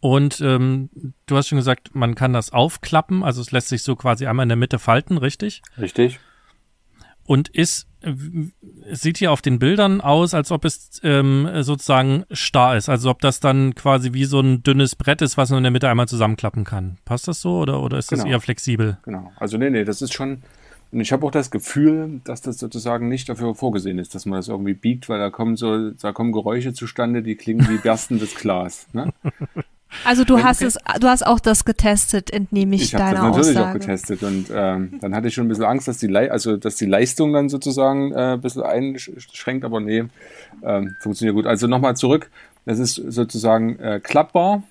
und ähm, du hast schon gesagt, man kann das aufklappen, also es lässt sich so quasi einmal in der Mitte falten, richtig? Richtig. Und ist, sieht hier auf den Bildern aus, als ob es ähm, sozusagen starr ist, also ob das dann quasi wie so ein dünnes Brett ist, was man in der Mitte einmal zusammenklappen kann. Passt das so oder, oder ist genau. das eher flexibel? Genau, also nee, nee, das ist schon, und ich habe auch das Gefühl, dass das sozusagen nicht dafür vorgesehen ist, dass man das irgendwie biegt, weil da kommen so, da kommen Geräusche zustande, die klingen wie berstendes Glas. Ne? Also du hast es, du hast auch das getestet, entnehme ich, ich deiner Aussage. Ich habe natürlich auch getestet und ähm, dann hatte ich schon ein bisschen Angst, dass die, Le also, dass die Leistung dann sozusagen äh, ein bisschen einschränkt, aber nee, ähm, funktioniert gut. Also nochmal zurück, das ist sozusagen äh, klappbar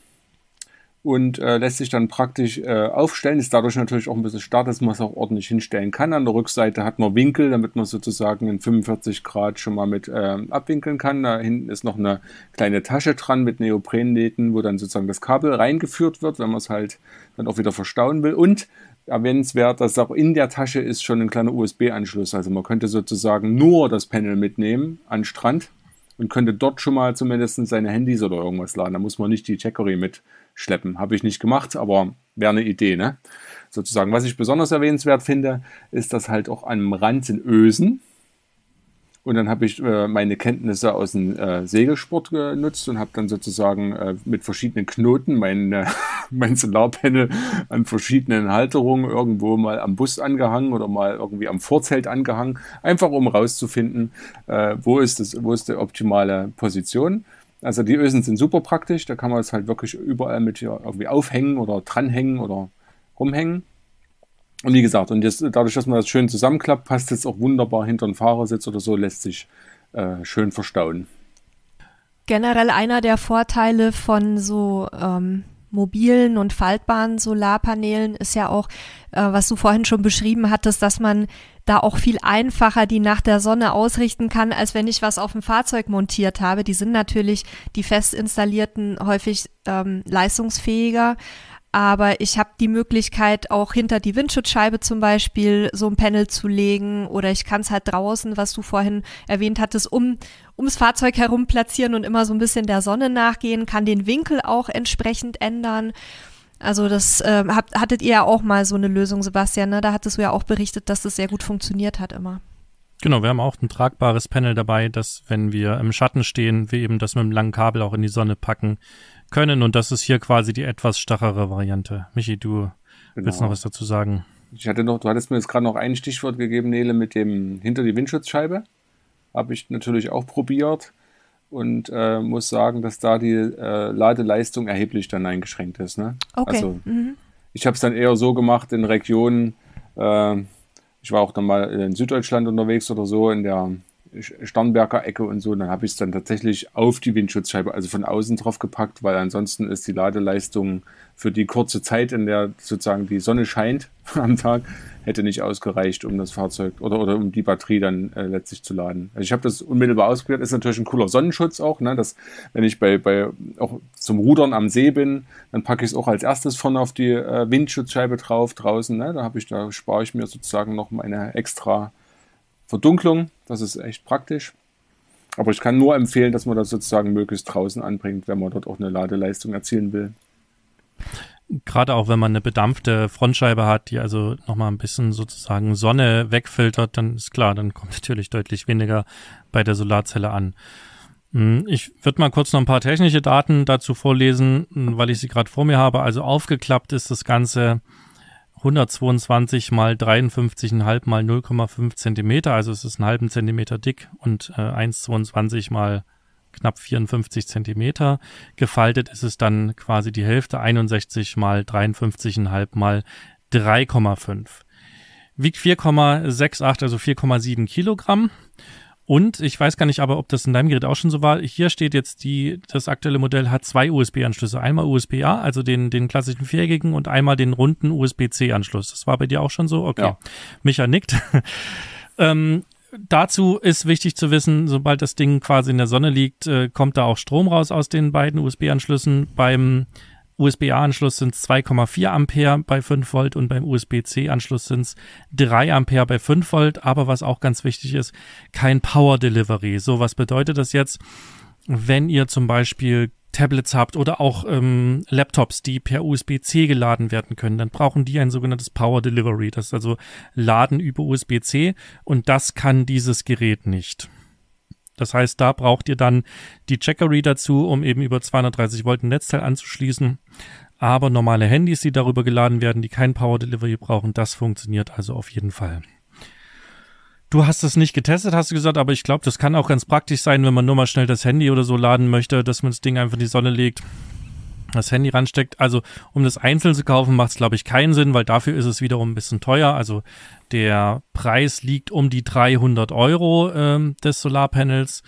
und äh, lässt sich dann praktisch äh, aufstellen. Ist dadurch natürlich auch ein bisschen stark, dass man es auch ordentlich hinstellen kann. An der Rückseite hat man Winkel, damit man sozusagen in 45 Grad schon mal mit äh, abwinkeln kann. Da hinten ist noch eine kleine Tasche dran mit Neoprennähten, wo dann sozusagen das Kabel reingeführt wird, wenn man es halt dann auch wieder verstauen will. Und erwähnenswert, dass auch in der Tasche ist schon ein kleiner USB-Anschluss. Also man könnte sozusagen nur das Panel mitnehmen an Strand und könnte dort schon mal zumindest seine Handys oder irgendwas laden. Da muss man nicht die Jackery mitschleppen. Habe ich nicht gemacht, aber wäre eine Idee, ne? Sozusagen. Was ich besonders erwähnenswert finde, ist, dass halt auch am Rand in Ösen und dann habe ich äh, meine Kenntnisse aus dem äh, Segelsport genutzt und habe dann sozusagen äh, mit verschiedenen Knoten mein, mein Solarpanel an verschiedenen Halterungen irgendwo mal am Bus angehangen oder mal irgendwie am Vorzelt angehangen, einfach um rauszufinden, äh, wo, ist das, wo ist die optimale Position. Also die Ösen sind super praktisch, da kann man es halt wirklich überall mit irgendwie aufhängen oder dranhängen oder rumhängen. Und wie gesagt, und jetzt, dadurch, dass man das schön zusammenklappt, passt es auch wunderbar hinter den Fahrersitz oder so, lässt sich äh, schön verstauen. Generell einer der Vorteile von so ähm, mobilen und faltbaren Solarpanelen ist ja auch, äh, was du vorhin schon beschrieben hattest, dass man da auch viel einfacher die nach der Sonne ausrichten kann, als wenn ich was auf dem Fahrzeug montiert habe. Die sind natürlich, die fest installierten, häufig ähm, leistungsfähiger, aber ich habe die Möglichkeit, auch hinter die Windschutzscheibe zum Beispiel so ein Panel zu legen oder ich kann es halt draußen, was du vorhin erwähnt hattest, um ums Fahrzeug herum platzieren und immer so ein bisschen der Sonne nachgehen, kann den Winkel auch entsprechend ändern. Also das äh, habt, hattet ihr ja auch mal so eine Lösung, Sebastian, ne? da hattest du ja auch berichtet, dass das sehr gut funktioniert hat immer. Genau, wir haben auch ein tragbares Panel dabei, dass wenn wir im Schatten stehen, wir eben das mit einem langen Kabel auch in die Sonne packen, können. Und das ist hier quasi die etwas stachere Variante. Michi, du genau. willst noch was dazu sagen? Ich hatte noch, du hattest mir jetzt gerade noch ein Stichwort gegeben, Nele, mit dem hinter die Windschutzscheibe. Habe ich natürlich auch probiert und äh, muss sagen, dass da die äh, Ladeleistung erheblich dann eingeschränkt ist. Ne? Okay. Also, mhm. ich habe es dann eher so gemacht in Regionen, äh, ich war auch dann mal in Süddeutschland unterwegs oder so, in der Starnberger Ecke und so. Und dann habe ich es dann tatsächlich auf die Windschutzscheibe, also von außen drauf gepackt, weil ansonsten ist die Ladeleistung für die kurze Zeit, in der sozusagen die Sonne scheint am Tag, hätte nicht ausgereicht, um das Fahrzeug oder, oder um die Batterie dann äh, letztlich zu laden. Also ich habe das unmittelbar ausprobiert, ist natürlich ein cooler Sonnenschutz auch, ne? dass wenn ich bei, bei auch zum Rudern am See bin, dann packe ich es auch als erstes vorne auf die äh, Windschutzscheibe drauf draußen. Ne? Da habe ich, da spare ich mir sozusagen noch meine eine extra Verdunklung, das ist echt praktisch. Aber ich kann nur empfehlen, dass man das sozusagen möglichst draußen anbringt, wenn man dort auch eine Ladeleistung erzielen will. Gerade auch wenn man eine bedampfte Frontscheibe hat, die also nochmal ein bisschen sozusagen Sonne wegfiltert, dann ist klar, dann kommt natürlich deutlich weniger bei der Solarzelle an. Hm, ich würde mal kurz noch ein paar technische Daten dazu vorlesen, hm, weil ich sie gerade vor mir habe. Also aufgeklappt ist das Ganze 122 mal 53,5 mal 0,5 cm, also es ist einen halben Zentimeter dick und äh, 1,22 mal knapp 54 cm. Gefaltet ist es dann quasi die Hälfte, 61 mal 53,5 mal 3,5. Wiegt 4,68, also 4,7 Kilogramm. Und ich weiß gar nicht, aber ob das in deinem Gerät auch schon so war. Hier steht jetzt die, das aktuelle Modell hat zwei USB-Anschlüsse. Einmal USB-A, also den, den klassischen viereckigen und einmal den runden USB-C-Anschluss. Das war bei dir auch schon so? Okay. Ja. Micha nickt. ähm, dazu ist wichtig zu wissen, sobald das Ding quasi in der Sonne liegt, äh, kommt da auch Strom raus aus den beiden USB-Anschlüssen. Beim USB-A-Anschluss sind es 2,4 Ampere bei 5 Volt und beim USB-C-Anschluss sind es 3 Ampere bei 5 Volt. Aber was auch ganz wichtig ist, kein Power Delivery. So, was bedeutet das jetzt? Wenn ihr zum Beispiel Tablets habt oder auch ähm, Laptops, die per USB-C geladen werden können, dann brauchen die ein sogenanntes Power Delivery. Das ist also Laden über USB-C und das kann dieses Gerät nicht. Das heißt, da braucht ihr dann die Checkery dazu, um eben über 230 Volt ein Netzteil anzuschließen. Aber normale Handys, die darüber geladen werden, die kein Power Delivery brauchen, das funktioniert also auf jeden Fall. Du hast es nicht getestet, hast du gesagt, aber ich glaube, das kann auch ganz praktisch sein, wenn man nur mal schnell das Handy oder so laden möchte, dass man das Ding einfach in die Sonne legt, das Handy ransteckt. Also um das einzeln zu kaufen, macht es, glaube ich, keinen Sinn, weil dafür ist es wiederum ein bisschen teuer. Also der Preis liegt um die 300 Euro ähm, des Solarpanels.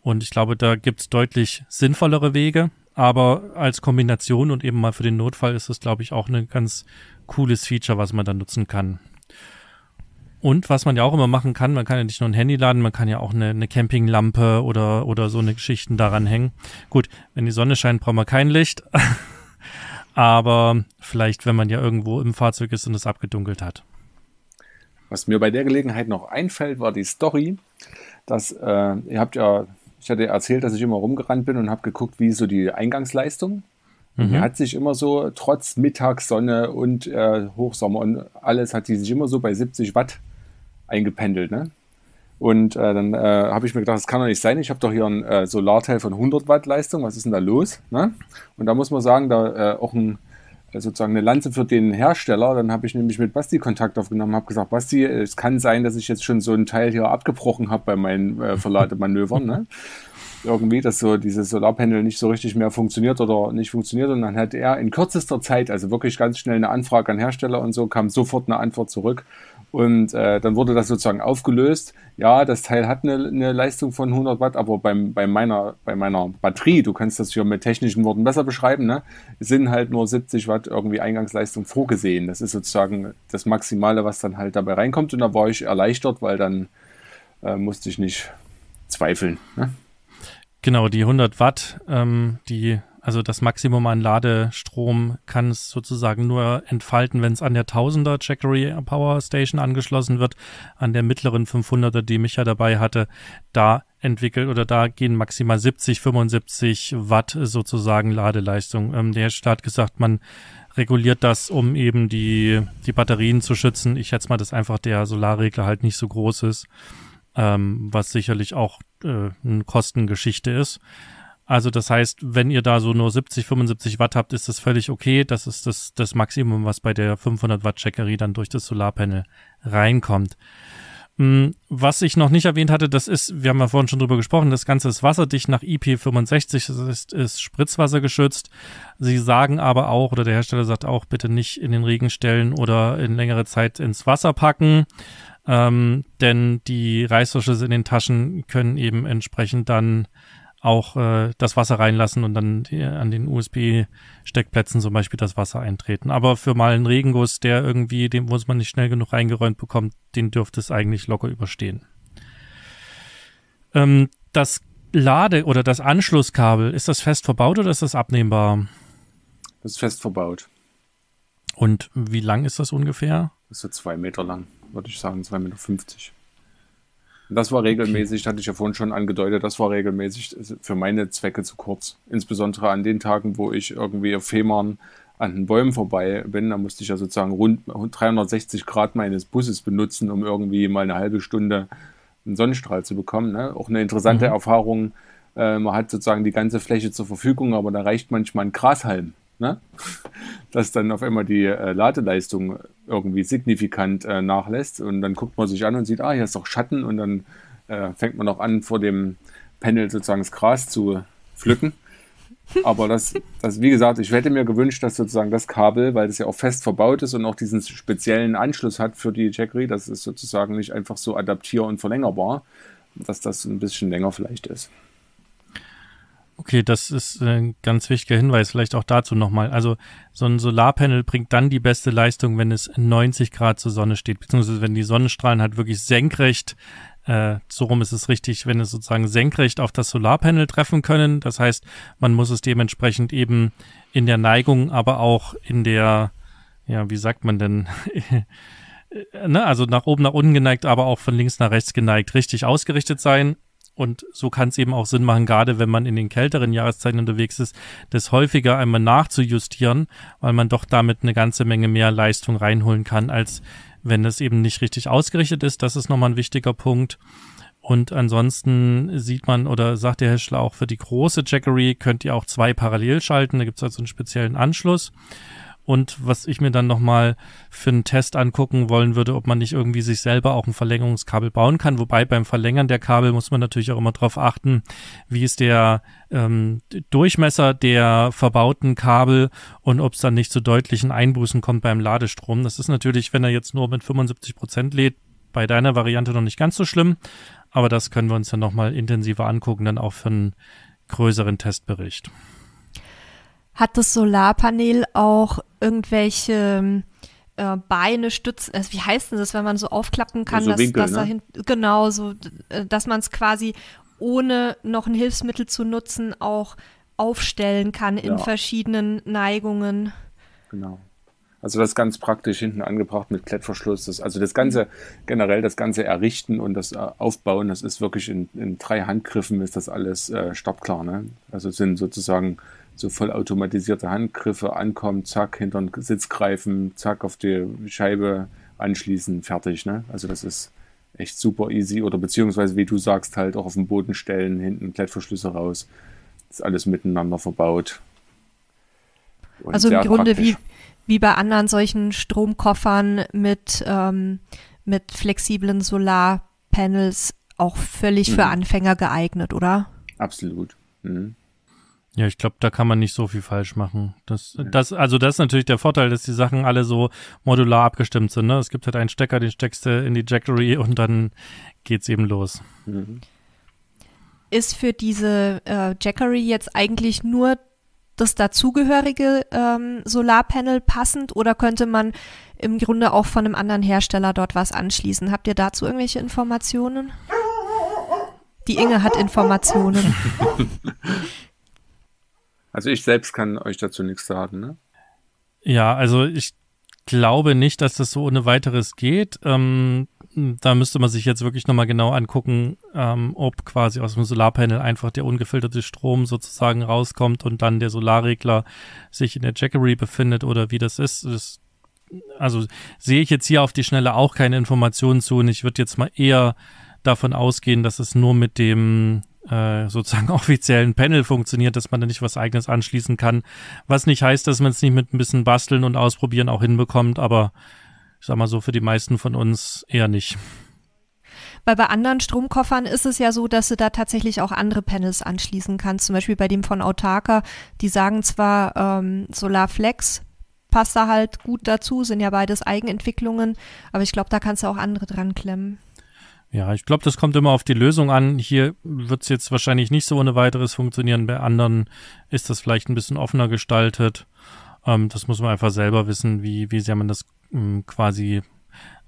Und ich glaube, da gibt es deutlich sinnvollere Wege. Aber als Kombination und eben mal für den Notfall ist es, glaube ich, auch ein ganz cooles Feature, was man da nutzen kann. Und was man ja auch immer machen kann, man kann ja nicht nur ein Handy laden, man kann ja auch eine, eine Campinglampe oder, oder so eine Geschichten daran hängen. Gut, wenn die Sonne scheint, braucht man kein Licht. Aber vielleicht, wenn man ja irgendwo im Fahrzeug ist und es abgedunkelt hat. Was mir bei der Gelegenheit noch einfällt, war die Story, dass äh, ihr habt ja, ich hatte erzählt, dass ich immer rumgerannt bin und habe geguckt, wie so die Eingangsleistung. Mhm. hat sich immer so, trotz Mittagssonne und äh, Hochsommer und alles, hat die sich immer so bei 70 Watt eingependelt. Ne? Und äh, dann äh, habe ich mir gedacht, das kann doch nicht sein. Ich habe doch hier ein äh, Solarteil von 100 Watt Leistung. Was ist denn da los? Ne? Und da muss man sagen, da äh, auch ein, äh, sozusagen eine Lanze für den Hersteller. Dann habe ich nämlich mit Basti Kontakt aufgenommen, habe gesagt, Basti, es kann sein, dass ich jetzt schon so ein Teil hier abgebrochen habe bei meinen äh, Verlademanövern. ne? Irgendwie, dass so dieses Solarpanel nicht so richtig mehr funktioniert oder nicht funktioniert. Und dann hat er in kürzester Zeit, also wirklich ganz schnell eine Anfrage an Hersteller und so, kam sofort eine Antwort zurück und äh, dann wurde das sozusagen aufgelöst. Ja, das Teil hat eine, eine Leistung von 100 Watt, aber beim, bei, meiner, bei meiner Batterie, du kannst das hier mit technischen Worten besser beschreiben, ne? sind halt nur 70 Watt irgendwie Eingangsleistung vorgesehen. Das ist sozusagen das Maximale, was dann halt dabei reinkommt. Und da war ich erleichtert, weil dann äh, musste ich nicht zweifeln. Ne? Genau, die 100 Watt, ähm, die also das Maximum an Ladestrom kann es sozusagen nur entfalten, wenn es an der 1000er Jackery Power Station angeschlossen wird, an der mittleren 500er, die Micha dabei hatte, da entwickelt oder da gehen maximal 70, 75 Watt sozusagen Ladeleistung. Ähm, der Staat gesagt, man reguliert das, um eben die, die Batterien zu schützen. Ich schätze mal, dass einfach der Solarregler halt nicht so groß ist, ähm, was sicherlich auch äh, eine Kostengeschichte ist. Also das heißt, wenn ihr da so nur 70, 75 Watt habt, ist das völlig okay. Das ist das, das Maximum, was bei der 500 Watt Checkerie dann durch das Solarpanel reinkommt. Hm, was ich noch nicht erwähnt hatte, das ist, wir haben ja vorhin schon drüber gesprochen, das Ganze ist wasserdicht nach IP65, das ist, ist Spritzwasser geschützt. Sie sagen aber auch, oder der Hersteller sagt auch, bitte nicht in den Regen stellen oder in längere Zeit ins Wasser packen, ähm, denn die Reißverschlüsse in den Taschen können eben entsprechend dann auch äh, das Wasser reinlassen und dann die, an den USB-Steckplätzen zum Beispiel das Wasser eintreten. Aber für mal einen Regenguss, der irgendwie, den muss man nicht schnell genug reingeräumt bekommt, den dürfte es eigentlich locker überstehen. Ähm, das Lade- oder das Anschlusskabel, ist das fest verbaut oder ist das abnehmbar? Das ist fest verbaut. Und wie lang ist das ungefähr? Das ist so zwei Meter lang, würde ich sagen, zwei Meter. fünfzig. Das war regelmäßig, hatte ich ja vorhin schon angedeutet, das war regelmäßig äh, für meine Zwecke zu kurz. Insbesondere an den Tagen, wo ich irgendwie auf Fehmarn an den Bäumen vorbei bin, da musste ich ja sozusagen rund 360 Grad meines Busses benutzen, um irgendwie mal eine halbe Stunde einen Sonnenstrahl zu bekommen. Ne? Auch eine interessante mhm. Erfahrung. Äh, man hat sozusagen die ganze Fläche zur Verfügung, aber da reicht manchmal ein Grashalm ne? dass dann auf einmal die äh, Ladeleistung irgendwie signifikant äh, nachlässt und dann guckt man sich an und sieht, ah, hier ist doch Schatten und dann äh, fängt man noch an, vor dem Panel sozusagen das Gras zu pflücken. Aber das, das, wie gesagt, ich hätte mir gewünscht, dass sozusagen das Kabel, weil das ja auch fest verbaut ist und auch diesen speziellen Anschluss hat für die Jackery, das ist sozusagen nicht einfach so adaptier- und verlängerbar, dass das ein bisschen länger vielleicht ist. Okay, das ist äh, ein ganz wichtiger Hinweis, vielleicht auch dazu nochmal. Also so ein Solarpanel bringt dann die beste Leistung, wenn es 90 Grad zur Sonne steht, beziehungsweise wenn die Sonnenstrahlen halt wirklich senkrecht, äh, so rum ist es richtig, wenn es sozusagen senkrecht auf das Solarpanel treffen können. Das heißt, man muss es dementsprechend eben in der Neigung, aber auch in der, ja, wie sagt man denn? Äh, ne, also nach oben, nach unten geneigt, aber auch von links nach rechts geneigt, richtig ausgerichtet sein. Und so kann es eben auch Sinn machen, gerade wenn man in den kälteren Jahreszeiten unterwegs ist, das häufiger einmal nachzujustieren, weil man doch damit eine ganze Menge mehr Leistung reinholen kann, als wenn es eben nicht richtig ausgerichtet ist. Das ist nochmal ein wichtiger Punkt. Und ansonsten sieht man oder sagt der Hersteller auch für die große Jackery könnt ihr auch zwei parallel schalten. Da gibt es also einen speziellen Anschluss. Und was ich mir dann nochmal für einen Test angucken wollen würde, ob man nicht irgendwie sich selber auch ein Verlängerungskabel bauen kann. Wobei beim Verlängern der Kabel muss man natürlich auch immer darauf achten, wie ist der ähm, Durchmesser der verbauten Kabel und ob es dann nicht zu deutlichen Einbußen kommt beim Ladestrom. Das ist natürlich, wenn er jetzt nur mit 75 Prozent lädt, bei deiner Variante noch nicht ganz so schlimm. Aber das können wir uns dann nochmal intensiver angucken, dann auch für einen größeren Testbericht hat das Solarpanel auch irgendwelche äh, Beine stützen, also äh, wie heißt denn das, wenn man so aufklappen kann, so Winkel, dass ne? dahin, genau, so, äh, dass man es quasi ohne noch ein Hilfsmittel zu nutzen auch aufstellen kann in ja. verschiedenen Neigungen. Genau. Also das ganz praktisch hinten angebracht mit Klettverschluss. Das, also das ganze, mhm. generell das ganze Errichten und das äh, Aufbauen, das ist wirklich in, in drei Handgriffen ist das alles äh, startklar. Ne? Also sind sozusagen so vollautomatisierte Handgriffe ankommen, zack, hinter den Sitz greifen, zack, auf die Scheibe anschließen, fertig. Ne? Also das ist echt super easy. Oder beziehungsweise, wie du sagst, halt auch auf den Boden stellen, hinten Klettverschlüsse raus. Ist alles miteinander verbaut. Und also im Grunde wie, wie bei anderen solchen Stromkoffern mit, ähm, mit flexiblen Solarpanels auch völlig mhm. für Anfänger geeignet, oder? Absolut. Mhm. Ja, ich glaube, da kann man nicht so viel falsch machen. Das, ja. das, also das ist natürlich der Vorteil, dass die Sachen alle so modular abgestimmt sind. Ne? Es gibt halt einen Stecker, den steckst du in die Jackery und dann geht's eben los. Mhm. Ist für diese äh, Jackery jetzt eigentlich nur das dazugehörige ähm, Solarpanel passend oder könnte man im Grunde auch von einem anderen Hersteller dort was anschließen? Habt ihr dazu irgendwelche Informationen? Die Inge hat Informationen. Also ich selbst kann euch dazu nichts sagen, ne? Ja, also ich glaube nicht, dass das so ohne weiteres geht. Ähm, da müsste man sich jetzt wirklich nochmal genau angucken, ähm, ob quasi aus dem Solarpanel einfach der ungefilterte Strom sozusagen rauskommt und dann der Solarregler sich in der Jackery befindet oder wie das ist. Das, also sehe ich jetzt hier auf die Schnelle auch keine Informationen zu und ich würde jetzt mal eher davon ausgehen, dass es nur mit dem äh, sozusagen offiziellen Panel funktioniert, dass man da nicht was eigenes anschließen kann. Was nicht heißt, dass man es nicht mit ein bisschen basteln und ausprobieren auch hinbekommt, aber ich sag mal so, für die meisten von uns eher nicht. Weil bei anderen Stromkoffern ist es ja so, dass du da tatsächlich auch andere Panels anschließen kannst. Zum Beispiel bei dem von Autarka, die sagen zwar ähm, Solarflex, passt da halt gut dazu, sind ja beides Eigenentwicklungen, aber ich glaube, da kannst du auch andere dran klemmen. Ja, ich glaube, das kommt immer auf die Lösung an. Hier wird es jetzt wahrscheinlich nicht so ohne weiteres funktionieren. Bei anderen ist das vielleicht ein bisschen offener gestaltet. Ähm, das muss man einfach selber wissen, wie, wie sehr man das ähm, quasi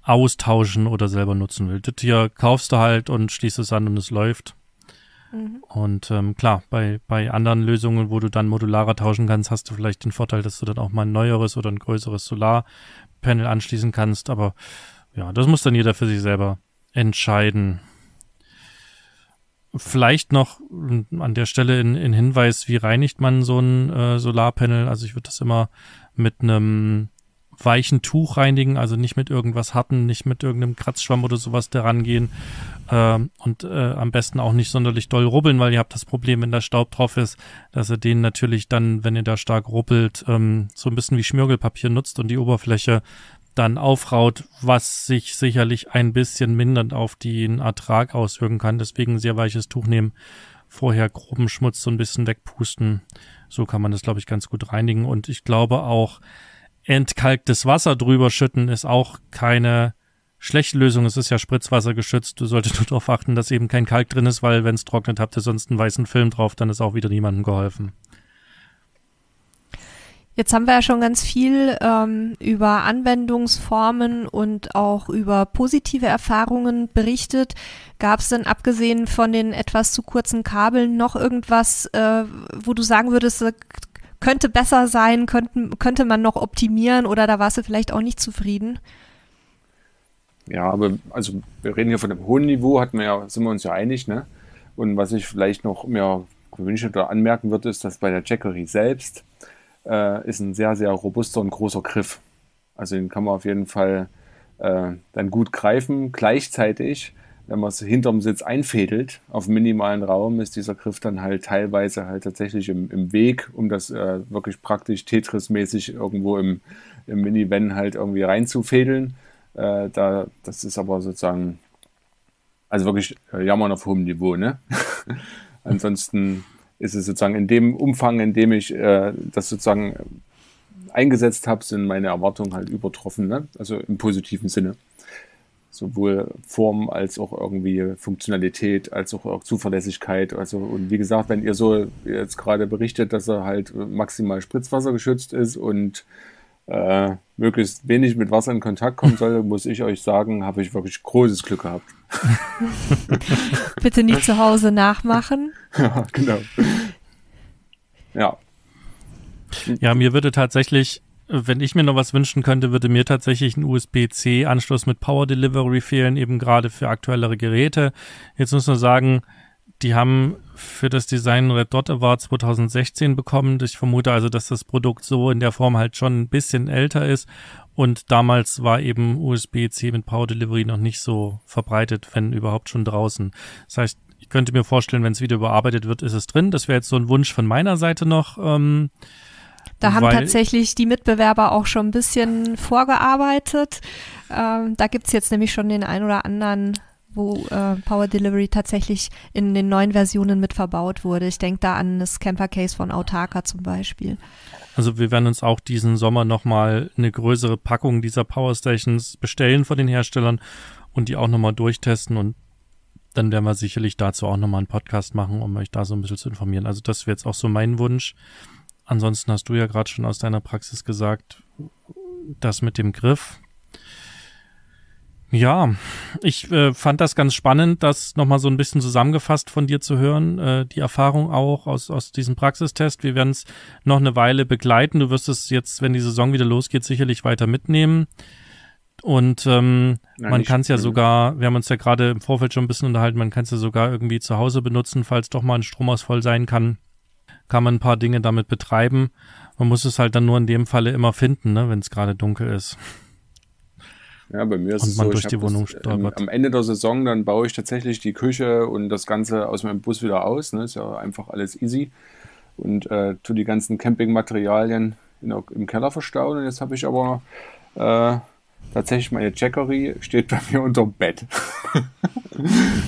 austauschen oder selber nutzen will. Das hier kaufst du halt und schließt es an und es läuft. Mhm. Und ähm, klar, bei, bei anderen Lösungen, wo du dann modularer tauschen kannst, hast du vielleicht den Vorteil, dass du dann auch mal ein neueres oder ein größeres Solarpanel anschließen kannst. Aber ja, das muss dann jeder für sich selber entscheiden. Vielleicht noch an der Stelle in, in Hinweis, wie reinigt man so ein äh, Solarpanel? Also ich würde das immer mit einem weichen Tuch reinigen, also nicht mit irgendwas harten, nicht mit irgendeinem Kratzschwamm oder sowas daran gehen ähm, und äh, am besten auch nicht sonderlich doll rubbeln, weil ihr habt das Problem, wenn da Staub drauf ist, dass ihr den natürlich dann, wenn ihr da stark rubbelt, ähm, so ein bisschen wie Schmirgelpapier nutzt und die Oberfläche dann aufraut, was sich sicherlich ein bisschen mindernd auf den Ertrag auswirken kann. Deswegen sehr weiches Tuch nehmen, vorher groben Schmutz so ein bisschen wegpusten. So kann man das, glaube ich, ganz gut reinigen. Und ich glaube auch, entkalktes Wasser drüber schütten ist auch keine schlechte Lösung. Es ist ja Spritzwasser geschützt. Du solltest nur darauf achten, dass eben kein Kalk drin ist, weil wenn es trocknet, habt ihr sonst einen weißen Film drauf, dann ist auch wieder niemandem geholfen. Jetzt haben wir ja schon ganz viel ähm, über Anwendungsformen und auch über positive Erfahrungen berichtet. Gab es denn abgesehen von den etwas zu kurzen Kabeln noch irgendwas, äh, wo du sagen würdest, könnte besser sein, könnten, könnte man noch optimieren oder da warst du vielleicht auch nicht zufrieden? Ja, aber also wir reden hier von einem hohen Niveau, hatten wir ja, sind wir uns ja einig, ne? Und was ich vielleicht noch mehr gewünscht oder anmerken würde, ist, dass bei der Jackery selbst äh, ist ein sehr, sehr robuster und großer Griff. Also den kann man auf jeden Fall äh, dann gut greifen. Gleichzeitig, wenn man es hinterm Sitz einfädelt, auf minimalen Raum, ist dieser Griff dann halt teilweise halt tatsächlich im, im Weg, um das äh, wirklich praktisch Tetris-mäßig irgendwo im, im Mini-Van halt irgendwie reinzufädeln. Äh, da, das ist aber sozusagen, also wirklich äh, jammern auf hohem Niveau, ne? Ansonsten ist es sozusagen in dem Umfang, in dem ich äh, das sozusagen äh, eingesetzt habe, sind meine Erwartungen halt übertroffen, ne? also im positiven Sinne. Sowohl Form als auch irgendwie Funktionalität, als auch, auch Zuverlässigkeit. Also, und wie gesagt, wenn ihr so jetzt gerade berichtet, dass er halt maximal spritzwassergeschützt ist und äh, möglichst wenig mit Wasser in Kontakt kommen soll, muss ich euch sagen, habe ich wirklich großes Glück gehabt. Bitte nicht zu Hause nachmachen. ja, genau. Ja. Ja, mir würde tatsächlich, wenn ich mir noch was wünschen könnte, würde mir tatsächlich ein USB-C-Anschluss mit Power Delivery fehlen, eben gerade für aktuellere Geräte. Jetzt muss man sagen, die haben für das Design Red Dot Award 2016 bekommen. Ich vermute also, dass das Produkt so in der Form halt schon ein bisschen älter ist. Und damals war eben USB-C mit Power Delivery noch nicht so verbreitet, wenn überhaupt schon draußen. Das heißt, ich könnte mir vorstellen, wenn es wieder überarbeitet wird, ist es drin. Das wäre jetzt so ein Wunsch von meiner Seite noch. Ähm, da haben tatsächlich die Mitbewerber auch schon ein bisschen vorgearbeitet. Ähm, da gibt's jetzt nämlich schon den ein oder anderen wo äh, Power Delivery tatsächlich in den neuen Versionen mit verbaut wurde. Ich denke da an das Camper Case von Autarka zum Beispiel. Also wir werden uns auch diesen Sommer nochmal eine größere Packung dieser Power Stations bestellen von den Herstellern und die auch nochmal durchtesten und dann werden wir sicherlich dazu auch nochmal einen Podcast machen, um euch da so ein bisschen zu informieren. Also das wäre jetzt auch so mein Wunsch. Ansonsten hast du ja gerade schon aus deiner Praxis gesagt, das mit dem Griff, ja, ich äh, fand das ganz spannend, das nochmal so ein bisschen zusammengefasst von dir zu hören, äh, die Erfahrung auch aus, aus diesem Praxistest. Wir werden es noch eine Weile begleiten. Du wirst es jetzt, wenn die Saison wieder losgeht, sicherlich weiter mitnehmen. Und ähm, Nein, man kann es ja sogar, wir haben uns ja gerade im Vorfeld schon ein bisschen unterhalten, man kann es ja sogar irgendwie zu Hause benutzen, falls doch mal ein Stromausfall sein kann, kann man ein paar Dinge damit betreiben. Man muss es halt dann nur in dem Falle immer finden, ne, wenn es gerade dunkel ist. Ja, bei mir ist und es so, ich das, ähm, am Ende der Saison, dann baue ich tatsächlich die Küche und das Ganze aus meinem Bus wieder aus. Ne? Ist ja einfach alles easy. Und äh, tue die ganzen Campingmaterialien in, im Keller verstauen. Und jetzt habe ich aber äh, tatsächlich meine Jackery steht bei mir unterm Bett.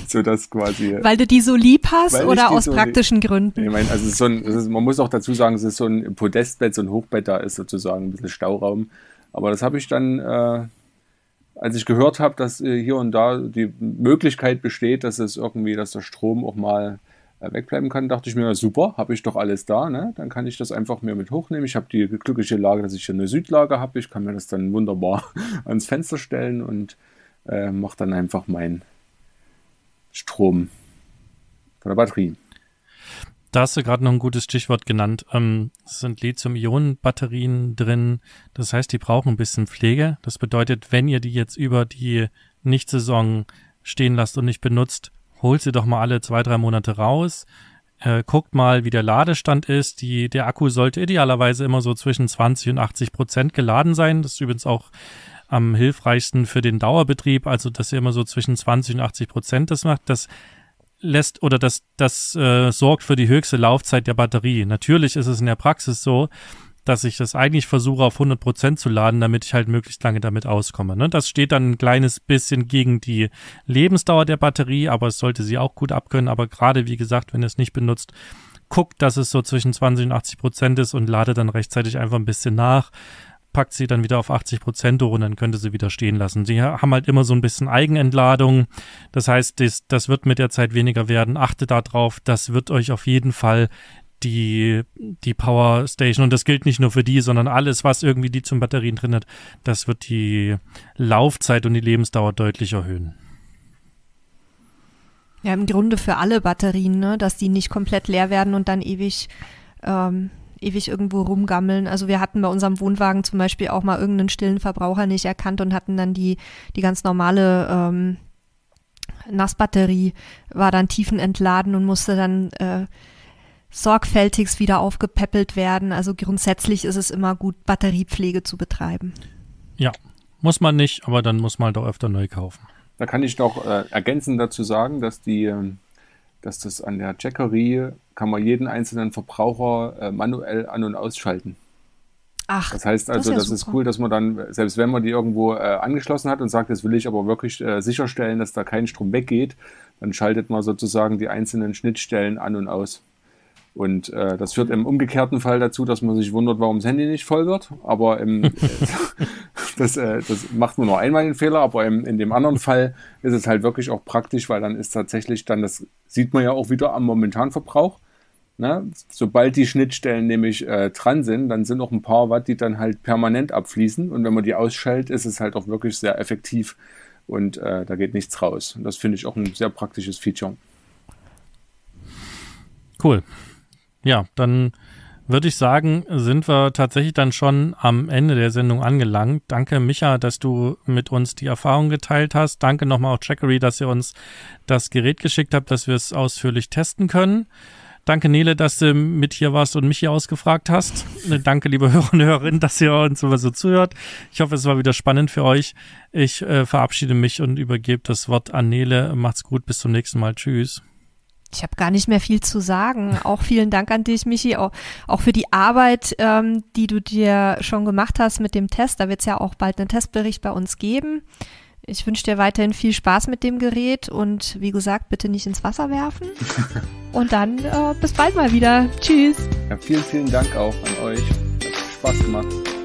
so dass quasi. Weil du die so lieb hast oder aus so praktischen Gründen? Ich meine, also so man muss auch dazu sagen, es ist so ein Podestbett, so ein Hochbett, da ist sozusagen ein bisschen Stauraum. Aber das habe ich dann äh, als ich gehört habe, dass äh, hier und da die Möglichkeit besteht, dass es irgendwie, dass der Strom auch mal äh, wegbleiben kann, dachte ich mir, super, habe ich doch alles da, ne? dann kann ich das einfach mir mit hochnehmen. Ich habe die glückliche Lage, dass ich hier eine Südlage habe. Ich kann mir das dann wunderbar ans Fenster stellen und äh, mache dann einfach meinen Strom von der Batterie. Da hast du gerade noch ein gutes Stichwort genannt. Ähm, es sind Lithium-Ionen-Batterien drin. Das heißt, die brauchen ein bisschen Pflege. Das bedeutet, wenn ihr die jetzt über die Nicht-Saison stehen lasst und nicht benutzt, holt sie doch mal alle zwei, drei Monate raus. Äh, guckt mal, wie der Ladestand ist. Die, der Akku sollte idealerweise immer so zwischen 20 und 80 Prozent geladen sein. Das ist übrigens auch am hilfreichsten für den Dauerbetrieb, also dass ihr immer so zwischen 20 und 80 Prozent das macht. Das lässt oder das, das äh, sorgt für die höchste Laufzeit der Batterie. Natürlich ist es in der Praxis so, dass ich das eigentlich versuche auf 100% Prozent zu laden, damit ich halt möglichst lange damit auskomme. Ne? Das steht dann ein kleines bisschen gegen die Lebensdauer der Batterie, aber es sollte sie auch gut abkönnen. Aber gerade, wie gesagt, wenn ihr es nicht benutzt, guckt, dass es so zwischen 20 und 80 Prozent ist und lade dann rechtzeitig einfach ein bisschen nach packt sie dann wieder auf 80 Prozent hoch und dann könnte sie wieder stehen lassen. Sie haben halt immer so ein bisschen Eigenentladung. Das heißt, das, das wird mit der Zeit weniger werden. Achtet darauf, das wird euch auf jeden Fall die, die Power Station, und das gilt nicht nur für die, sondern alles, was irgendwie die zum Batterien drin hat, das wird die Laufzeit und die Lebensdauer deutlich erhöhen. Ja, im Grunde für alle Batterien, ne? dass die nicht komplett leer werden und dann ewig ähm, ewig irgendwo rumgammeln. Also wir hatten bei unserem Wohnwagen zum Beispiel auch mal irgendeinen stillen Verbraucher nicht erkannt und hatten dann die, die ganz normale ähm, Nassbatterie, war dann tiefenentladen und musste dann äh, sorgfältigst wieder aufgepäppelt werden. Also grundsätzlich ist es immer gut, Batteriepflege zu betreiben. Ja, muss man nicht, aber dann muss man doch öfter neu kaufen. Da kann ich noch äh, ergänzend dazu sagen, dass die ähm, dass das an der Checkerie kann man jeden einzelnen Verbraucher äh, manuell an- und ausschalten. Ach, das heißt also, das, ist, also, ja das ist, cool, dass man dann, selbst wenn man die irgendwo äh, angeschlossen hat und sagt, das will ich aber wirklich äh, sicherstellen, dass da kein Strom weggeht, dann schaltet man sozusagen die einzelnen Schnittstellen an und aus. Und äh, das führt im umgekehrten Fall dazu, dass man sich wundert, warum das Handy nicht voll wird. Aber im, das, äh, das macht nur noch einmal den Fehler, aber in, in dem anderen Fall ist es halt wirklich auch praktisch, weil dann ist tatsächlich dann, das sieht man ja auch wieder am momentanen Verbrauch. Ne? Sobald die Schnittstellen nämlich äh, dran sind, dann sind noch ein paar Watt, die dann halt permanent abfließen. Und wenn man die ausschaltet, ist es halt auch wirklich sehr effektiv und äh, da geht nichts raus. Und das finde ich auch ein sehr praktisches Feature. Cool. Ja, dann würde ich sagen, sind wir tatsächlich dann schon am Ende der Sendung angelangt. Danke, Micha, dass du mit uns die Erfahrung geteilt hast. Danke nochmal auch Checkery, dass ihr uns das Gerät geschickt habt, dass wir es ausführlich testen können. Danke, Nele, dass du mit hier warst und mich hier ausgefragt hast. Äh, danke, liebe Hörer und Hörerinnen, dass ihr uns immer so zuhört. Ich hoffe, es war wieder spannend für euch. Ich äh, verabschiede mich und übergebe das Wort an Nele. Macht's gut, bis zum nächsten Mal. Tschüss. Ich habe gar nicht mehr viel zu sagen. Auch vielen Dank an dich, Michi, auch, auch für die Arbeit, ähm, die du dir schon gemacht hast mit dem Test. Da wird es ja auch bald einen Testbericht bei uns geben. Ich wünsche dir weiterhin viel Spaß mit dem Gerät und wie gesagt, bitte nicht ins Wasser werfen. Und dann äh, bis bald mal wieder. Tschüss. Ja, vielen, vielen Dank auch an euch. Hat Spaß gemacht.